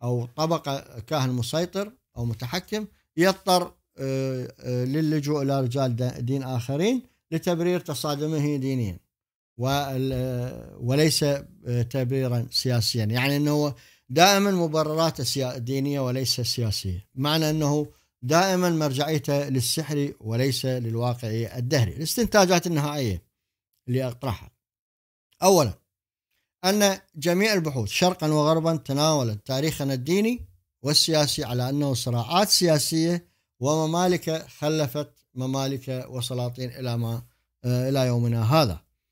أو طبقة كاهن مسيطر أو متحكم يضطر آه، آه، للجوء إلى رجال دين آخرين لتبرير تصادمه دينيا وليس تبريرا سياسيا يعني أنه دائما مبرراته دينية وليس سياسية معنى أنه دائما مرجعيته للسحر وليس للواقع الدهري الاستنتاجات النهائية اللي أطرحها أولا أن جميع البحوث شرقا وغربا تناولت تاريخنا الديني والسياسي على أنه صراعات سياسية وممالك خلفت ممالك وسلاطين إلى ما آه، إلى يومنا هذا